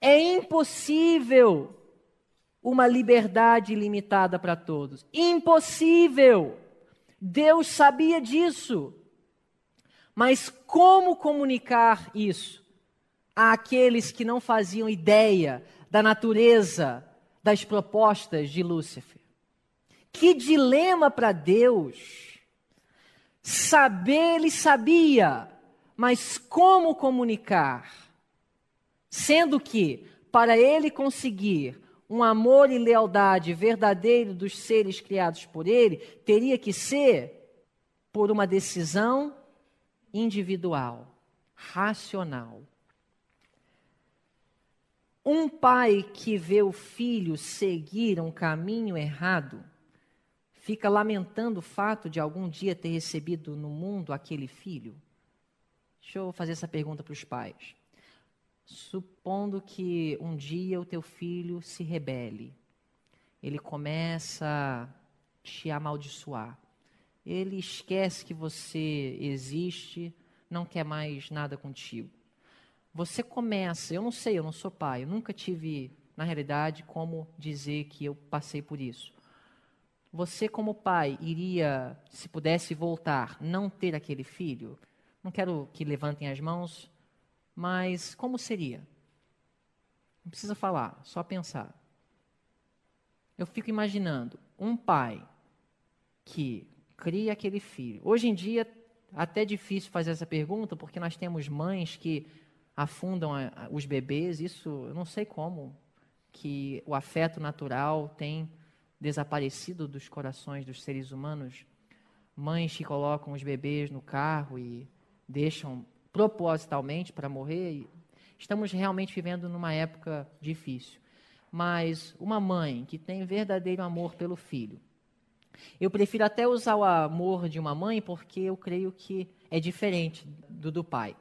É impossível uma liberdade limitada para todos. Impossível. Deus sabia disso. Mas como comunicar isso àqueles que não faziam ideia da natureza das propostas de Lúcifer? Que dilema para Deus! Saber ele sabia, mas como comunicar? Sendo que, para ele conseguir um amor e lealdade verdadeiro dos seres criados por ele, teria que ser por uma decisão individual, racional. Um pai que vê o filho seguir um caminho errado fica lamentando o fato de algum dia ter recebido no mundo aquele filho? Deixa eu fazer essa pergunta para os pais. Supondo que um dia o teu filho se rebele, ele começa a te amaldiçoar ele esquece que você existe, não quer mais nada contigo. Você começa, eu não sei, eu não sou pai, eu nunca tive, na realidade, como dizer que eu passei por isso. Você, como pai, iria, se pudesse voltar, não ter aquele filho? Não quero que levantem as mãos, mas como seria? Não precisa falar, só pensar. Eu fico imaginando um pai que cria aquele filho. Hoje em dia, até difícil fazer essa pergunta, porque nós temos mães que afundam a, a, os bebês, isso eu não sei como que o afeto natural tem desaparecido dos corações dos seres humanos. Mães que colocam os bebês no carro e deixam propositalmente para morrer. Estamos realmente vivendo numa época difícil. Mas uma mãe que tem verdadeiro amor pelo filho, eu prefiro até usar o amor de uma mãe porque eu creio que é diferente do do pai.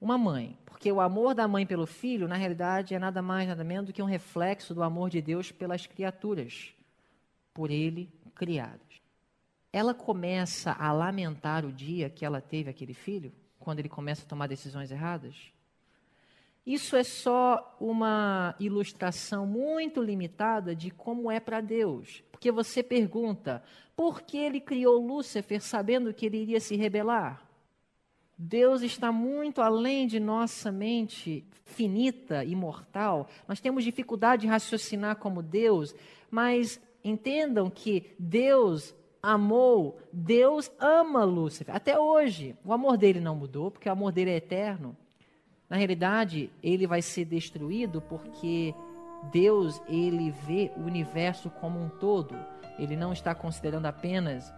Uma mãe, porque o amor da mãe pelo filho, na realidade, é nada mais, nada menos do que um reflexo do amor de Deus pelas criaturas, por ele criadas. Ela começa a lamentar o dia que ela teve aquele filho, quando ele começa a tomar decisões erradas? Isso é só uma ilustração muito limitada de como é para Deus. Porque você pergunta, por que ele criou Lúcifer sabendo que ele iria se rebelar? Deus está muito além de nossa mente finita e mortal. Nós temos dificuldade de raciocinar como Deus, mas entendam que Deus amou, Deus ama Lúcifer. Até hoje, o amor dele não mudou, porque o amor dele é eterno. Na realidade, ele vai ser destruído porque Deus ele vê o universo como um todo. Ele não está considerando apenas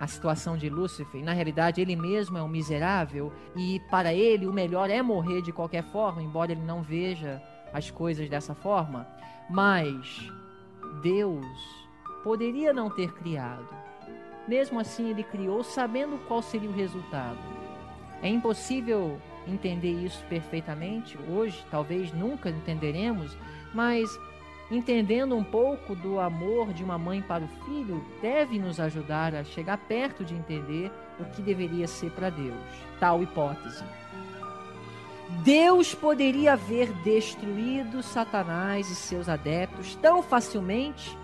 a situação de Lúcifer. Na realidade, ele mesmo é um miserável e para ele o melhor é morrer de qualquer forma, embora ele não veja as coisas dessa forma. Mas Deus poderia não ter criado. Mesmo assim, ele criou sabendo qual seria o resultado. É impossível entender isso perfeitamente hoje, talvez nunca entenderemos, mas entendendo um pouco do amor de uma mãe para o filho deve nos ajudar a chegar perto de entender o que deveria ser para Deus, tal hipótese. Deus poderia haver destruído Satanás e seus adeptos tão facilmente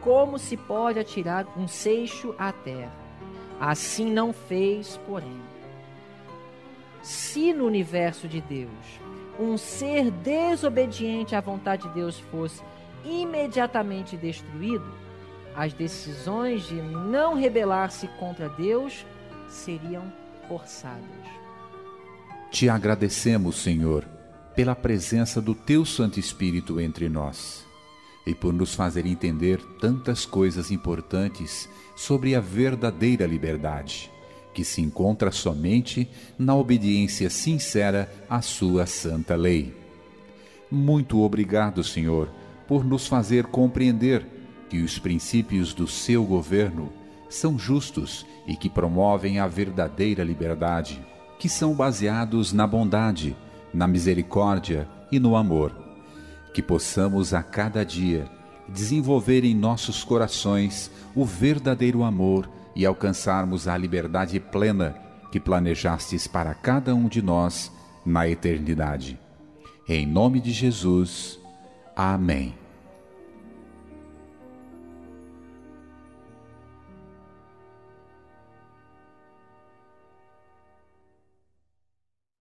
como se pode atirar um seixo à terra. Assim não fez, porém se no universo de Deus um ser desobediente à vontade de Deus fosse imediatamente destruído, as decisões de não rebelar-se contra Deus seriam forçadas. Te agradecemos, Senhor, pela presença do Teu Santo Espírito entre nós e por nos fazer entender tantas coisas importantes sobre a verdadeira liberdade que se encontra somente na obediência sincera à Sua santa lei. Muito obrigado, Senhor, por nos fazer compreender que os princípios do seu governo são justos e que promovem a verdadeira liberdade, que são baseados na bondade, na misericórdia e no amor. Que possamos a cada dia desenvolver em nossos corações o verdadeiro amor e alcançarmos a liberdade plena que planejastes para cada um de nós na eternidade. Em nome de Jesus. Amém.